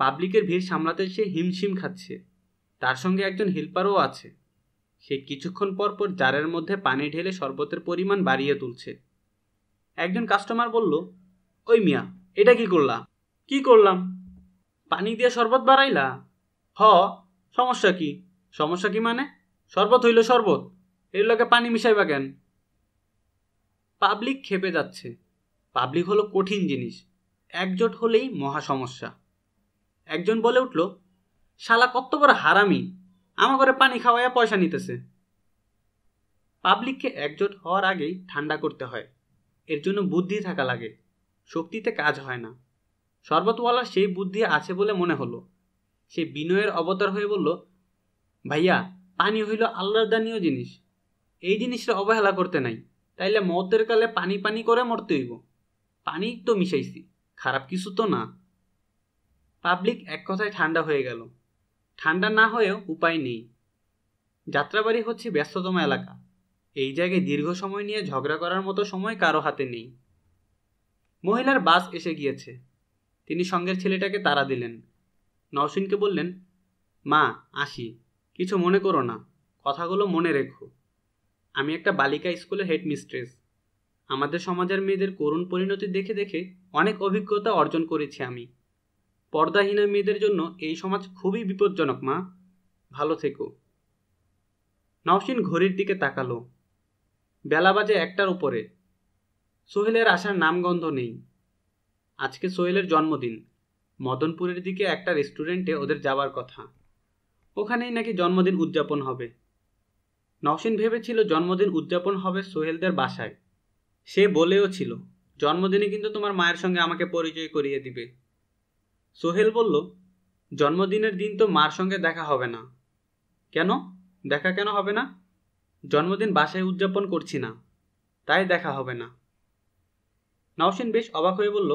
[SPEAKER 1] পাবলিকের ভিড় সামলাতে সে হিমশিম খাচ্ছে তার সঙ্গে একজন হেল্পারও আছে সে কিছুক্ষণ পর পর জারের মধ্যে পানি ঢেলে শরবতের পরিমাণ বাড়িয়ে তুলছে একজন কাস্টমার বলল ওই মিয়া এটা কি করলা কি করলাম পানি দিয়ে শরবত বাড়াইলা হ সমস্যা কি সমস্যা কি মানে শরবত হইল শরবত এর লোকে পানি মিশাইবা কেন পাবলিক খেপে যাচ্ছে পাবলিক হলো কঠিন জিনিস একজোট হলেই মহা সমস্যা একজন বলে উঠল শালা কত বড় হারামি আমার ঘরে পানি খাওয়াইয়া পয়সা নিতেছে পাবলিককে একজোট হওয়ার আগেই ঠান্ডা করতে হয় এর জন্য বুদ্ধি থাকা লাগে শক্তিতে কাজ হয় না শরবতওয়ালার সেই বুদ্ধি আছে বলে মনে হলো সে বিনয়ের অবতার হয়ে বলল ভাইয়া পানি হইল আল্লাহর দানীয় জিনিস এই জিনিসটা অবহেলা করতে নাই তাইলে মতের কালে পানি পানি করে মরতে হইব পানি তো মিশাইছি খারাপ কিছু তো না পাবলিক এক কথায় ঠান্ডা হয়ে গেল ঠান্ডা না হয়েও উপায় নেই যাত্রাবাড়ি হচ্ছে ব্যস্ততম এলাকা এই জায়গায় দীর্ঘ সময় নিয়ে ঝগড়া করার মতো সময় কারো হাতে নেই মহিলার বাস এসে গিয়েছে তিনি সঙ্গের ছেলেটাকে তাড়া দিলেন নওসিনকে বললেন মা আসি কিছু মনে করো না কথাগুলো মনে রেখো আমি একটা বালিকা স্কুলের হেডমিস্ট্রেস আমাদের সমাজের মেয়েদের করুণ পরিণতি দেখে দেখে অনেক অভিজ্ঞতা অর্জন করেছি আমি পর্দাহীনা মেয়েদের জন্য এই সমাজ খুবই বিপজ্জনক মা ভালো থেকো নওশিন ঘড়ির দিকে তাকালো বেলা বাজে একটার উপরে সোহেলের আসার নামগন্ধ নেই আজকে সোহেলের জন্মদিন মদনপুরের দিকে একটা রেস্টুরেন্টে ওদের যাওয়ার কথা ওখানেই নাকি জন্মদিন উদযাপন হবে নওশিন ভেবেছিল জন্মদিন উদযাপন হবে সোহেলদের বাসায় সে বলেও ছিল জন্মদিনে কিন্তু তোমার মায়ের সঙ্গে আমাকে পরিচয় করিয়ে দিবে সোহেল বলল জন্মদিনের দিন তো মার সঙ্গে দেখা হবে না কেন দেখা কেন হবে না জন্মদিন বাসায় উদযাপন করছি না তাই দেখা হবে না নওশিন বেশ অবাক হয়ে বলল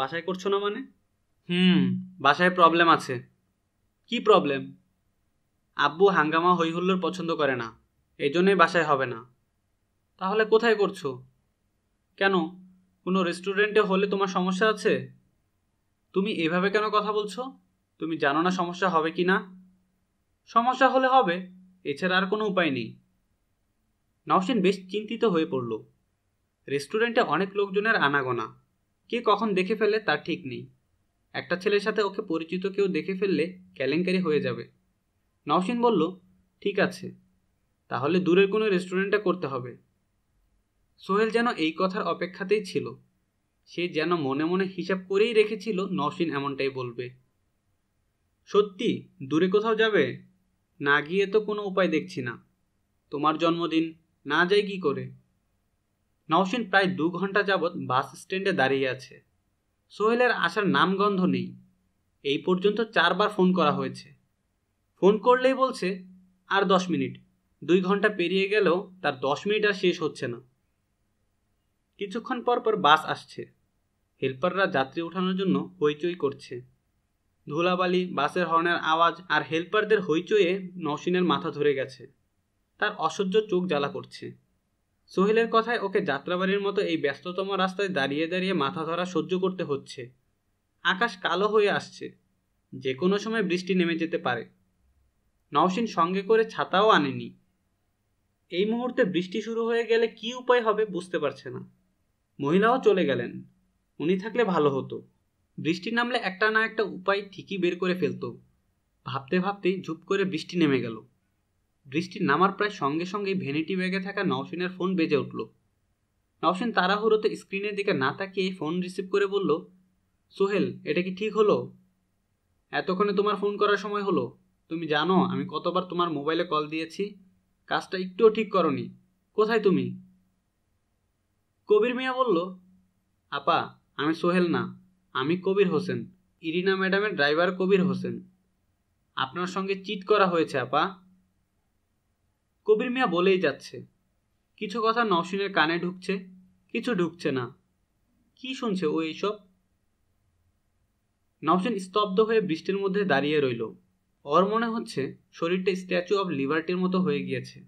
[SPEAKER 1] বাসায় করছো না মানে হুম বাসায় প্রবলেম আছে কি প্রবলেম আব্বু হাঙ্গামা হইহুল্লোর পছন্দ করে না এই জন্যই বাসায় হবে না তাহলে কোথায় করছো কেন কোনো রেস্টুরেন্টে হলে তোমার সমস্যা আছে তুমি এভাবে কেন কথা বলছো তুমি জানো না সমস্যা হবে কি না সমস্যা হলে হবে এছাড়া আর কোনো উপায় নেই নওশিন বেশ চিন্তিত হয়ে পড়ল রেস্টুরেন্টে অনেক লোকজনের আনাগোনা কে কখন দেখে ফেলে তার ঠিক নেই একটা ছেলের সাথে ওকে পরিচিত কেউ দেখে ফেললে কেলেঙ্কারি হয়ে যাবে নওশিন বলল ঠিক আছে তাহলে দূরের কোনো রেস্টুরেন্টটা করতে হবে সোহেল যেন এই কথার অপেক্ষাতেই ছিল সে যেন মনে মনে হিসাব করেই রেখেছিল নওশিন এমনটাই বলবে সত্যি দূরে কোথাও যাবে না গিয়ে তো কোনো উপায় দেখছি না তোমার জন্মদিন না যাই কি করে নওশিন প্রায় দু ঘন্টা যাবৎ বাস স্ট্যান্ডে দাঁড়িয়ে আছে সোহেলের আসার নামগন্ধ নেই এই পর্যন্ত চারবার ফোন করা হয়েছে ফোন করলেই বলছে আর দশ মিনিট দুই ঘন্টা পেরিয়ে গেলেও তার দশ মিনিট আর শেষ হচ্ছে না কিছুক্ষণ পর পর বাস আসছে হেল্পাররা যাত্রী ওঠানোর জন্য হইচই করছে ধুলাবালি বাসের হর্নের আওয়াজ আর হেল্পারদের হইচইয়ে নওশিনের মাথা ধরে গেছে তার অসহ্য চোখ জ্বালা করছে সোহেলের কথায় ওকে যাত্রাবাড়ির মতো এই ব্যস্ততম রাস্তায় দাঁড়িয়ে দাঁড়িয়ে মাথা ধরা সহ্য করতে হচ্ছে আকাশ কালো হয়ে আসছে যে কোনো সময় বৃষ্টি নেমে যেতে পারে নওশিন সঙ্গে করে ছাতাও আনেনি এই মুহূর্তে বৃষ্টি শুরু হয়ে গেলে কি উপায় হবে বুঝতে পারছে না মহিলাও চলে গেলেন উনি থাকলে ভালো হতো বৃষ্টি নামলে একটা না একটা উপায় ঠিকই বের করে ফেলত ভাবতে ভাবতেই ঝুপ করে বৃষ্টি নেমে গেল বৃষ্টি নামার প্রায় সঙ্গে সঙ্গেই ভ্যানিটি ব্যাগে থাকা নওশিনের ফোন বেজে উঠল নওশিন তাড়াহুড়োতে স্ক্রিনের দিকে না তাকিয়ে ফোন রিসিভ করে বলল সোহেল এটা কি ঠিক হলো এতক্ষণে তোমার ফোন করার সময় হলো তুমি জানো আমি কতবার তোমার মোবাইলে কল দিয়েছি কাজটা একটুও ঠিক করনি কোথায় তুমি কবির মিয়া বলল আপা আমি সোহেল না আমি কবির হোসেন ইরিনা ম্যাডামের ড্রাইভার কবির হোসেন আপনার সঙ্গে চিট করা হয়েছে আপা কবির মিয়া বলেই যাচ্ছে কিছু কথা নসিনের কানে ঢুকছে কিছু ঢুকছে না কি শুনছে ও এইসব নওশিন স্তব্ধ হয়ে বৃষ্টির মধ্যে দাঁড়িয়ে রইল ওর মনে হচ্ছে শরীরটা স্ট্যাচু অব লিবার্টির মতো হয়ে গিয়েছে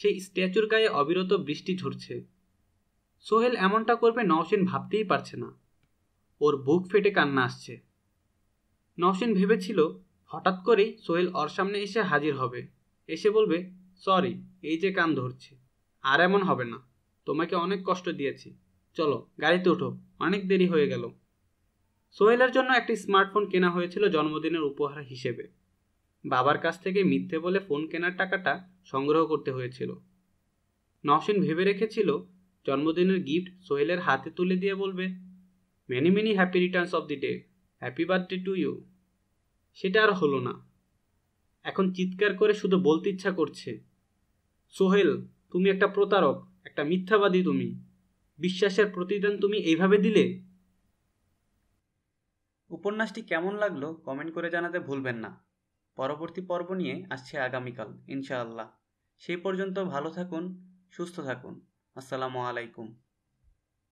[SPEAKER 1] সেই স্ট্যাচুর গায়ে অবিরত বৃষ্টি ঝরছে সোহেল এমনটা করবে নওশিন ভাবতেই পারছে না ওর বুক ফেটে কান্না আসছে নওশিন ভেবেছিল হঠাৎ করেই সোহেল ওর সামনে এসে হাজির হবে এসে বলবে সরি এই যে কান ধরছে আর এমন হবে না তোমাকে অনেক কষ্ট দিয়েছি চলো গাড়িতে ওঠো অনেক দেরি হয়ে গেল সোহেলের জন্য একটি স্মার্টফোন কেনা হয়েছিল জন্মদিনের উপহার হিসেবে বাবার কাছ থেকে মিথ্যে বলে ফোন কেনার টাকাটা সংগ্রহ করতে হয়েছিল নওশিন ভেবে রেখেছিল জন্মদিনের গিফট সোহেলের হাতে তুলে দিয়ে বলবে many many happy returns of the day happy birthday to you সেটা আর হলো না এখন চিৎকার করে শুধু বলতে ইচ্ছা করছে সোহেল তুমি একটা প্রতারক একটা মিথ্যাবাদী তুমি বিশ্বাসের প্রতিদান তুমি এইভাবে দিলে উপন্যাসটি কেমন লাগলো কমেন্ট করে জানাতে ভুলবেন না পরবর্তী পর্ব নিয়ে আসছে আগামীকাল ইনশাআল্লাহ সেই পর্যন্ত ভালো থাকুন সুস্থ থাকুন আসসালামু আলাইকুম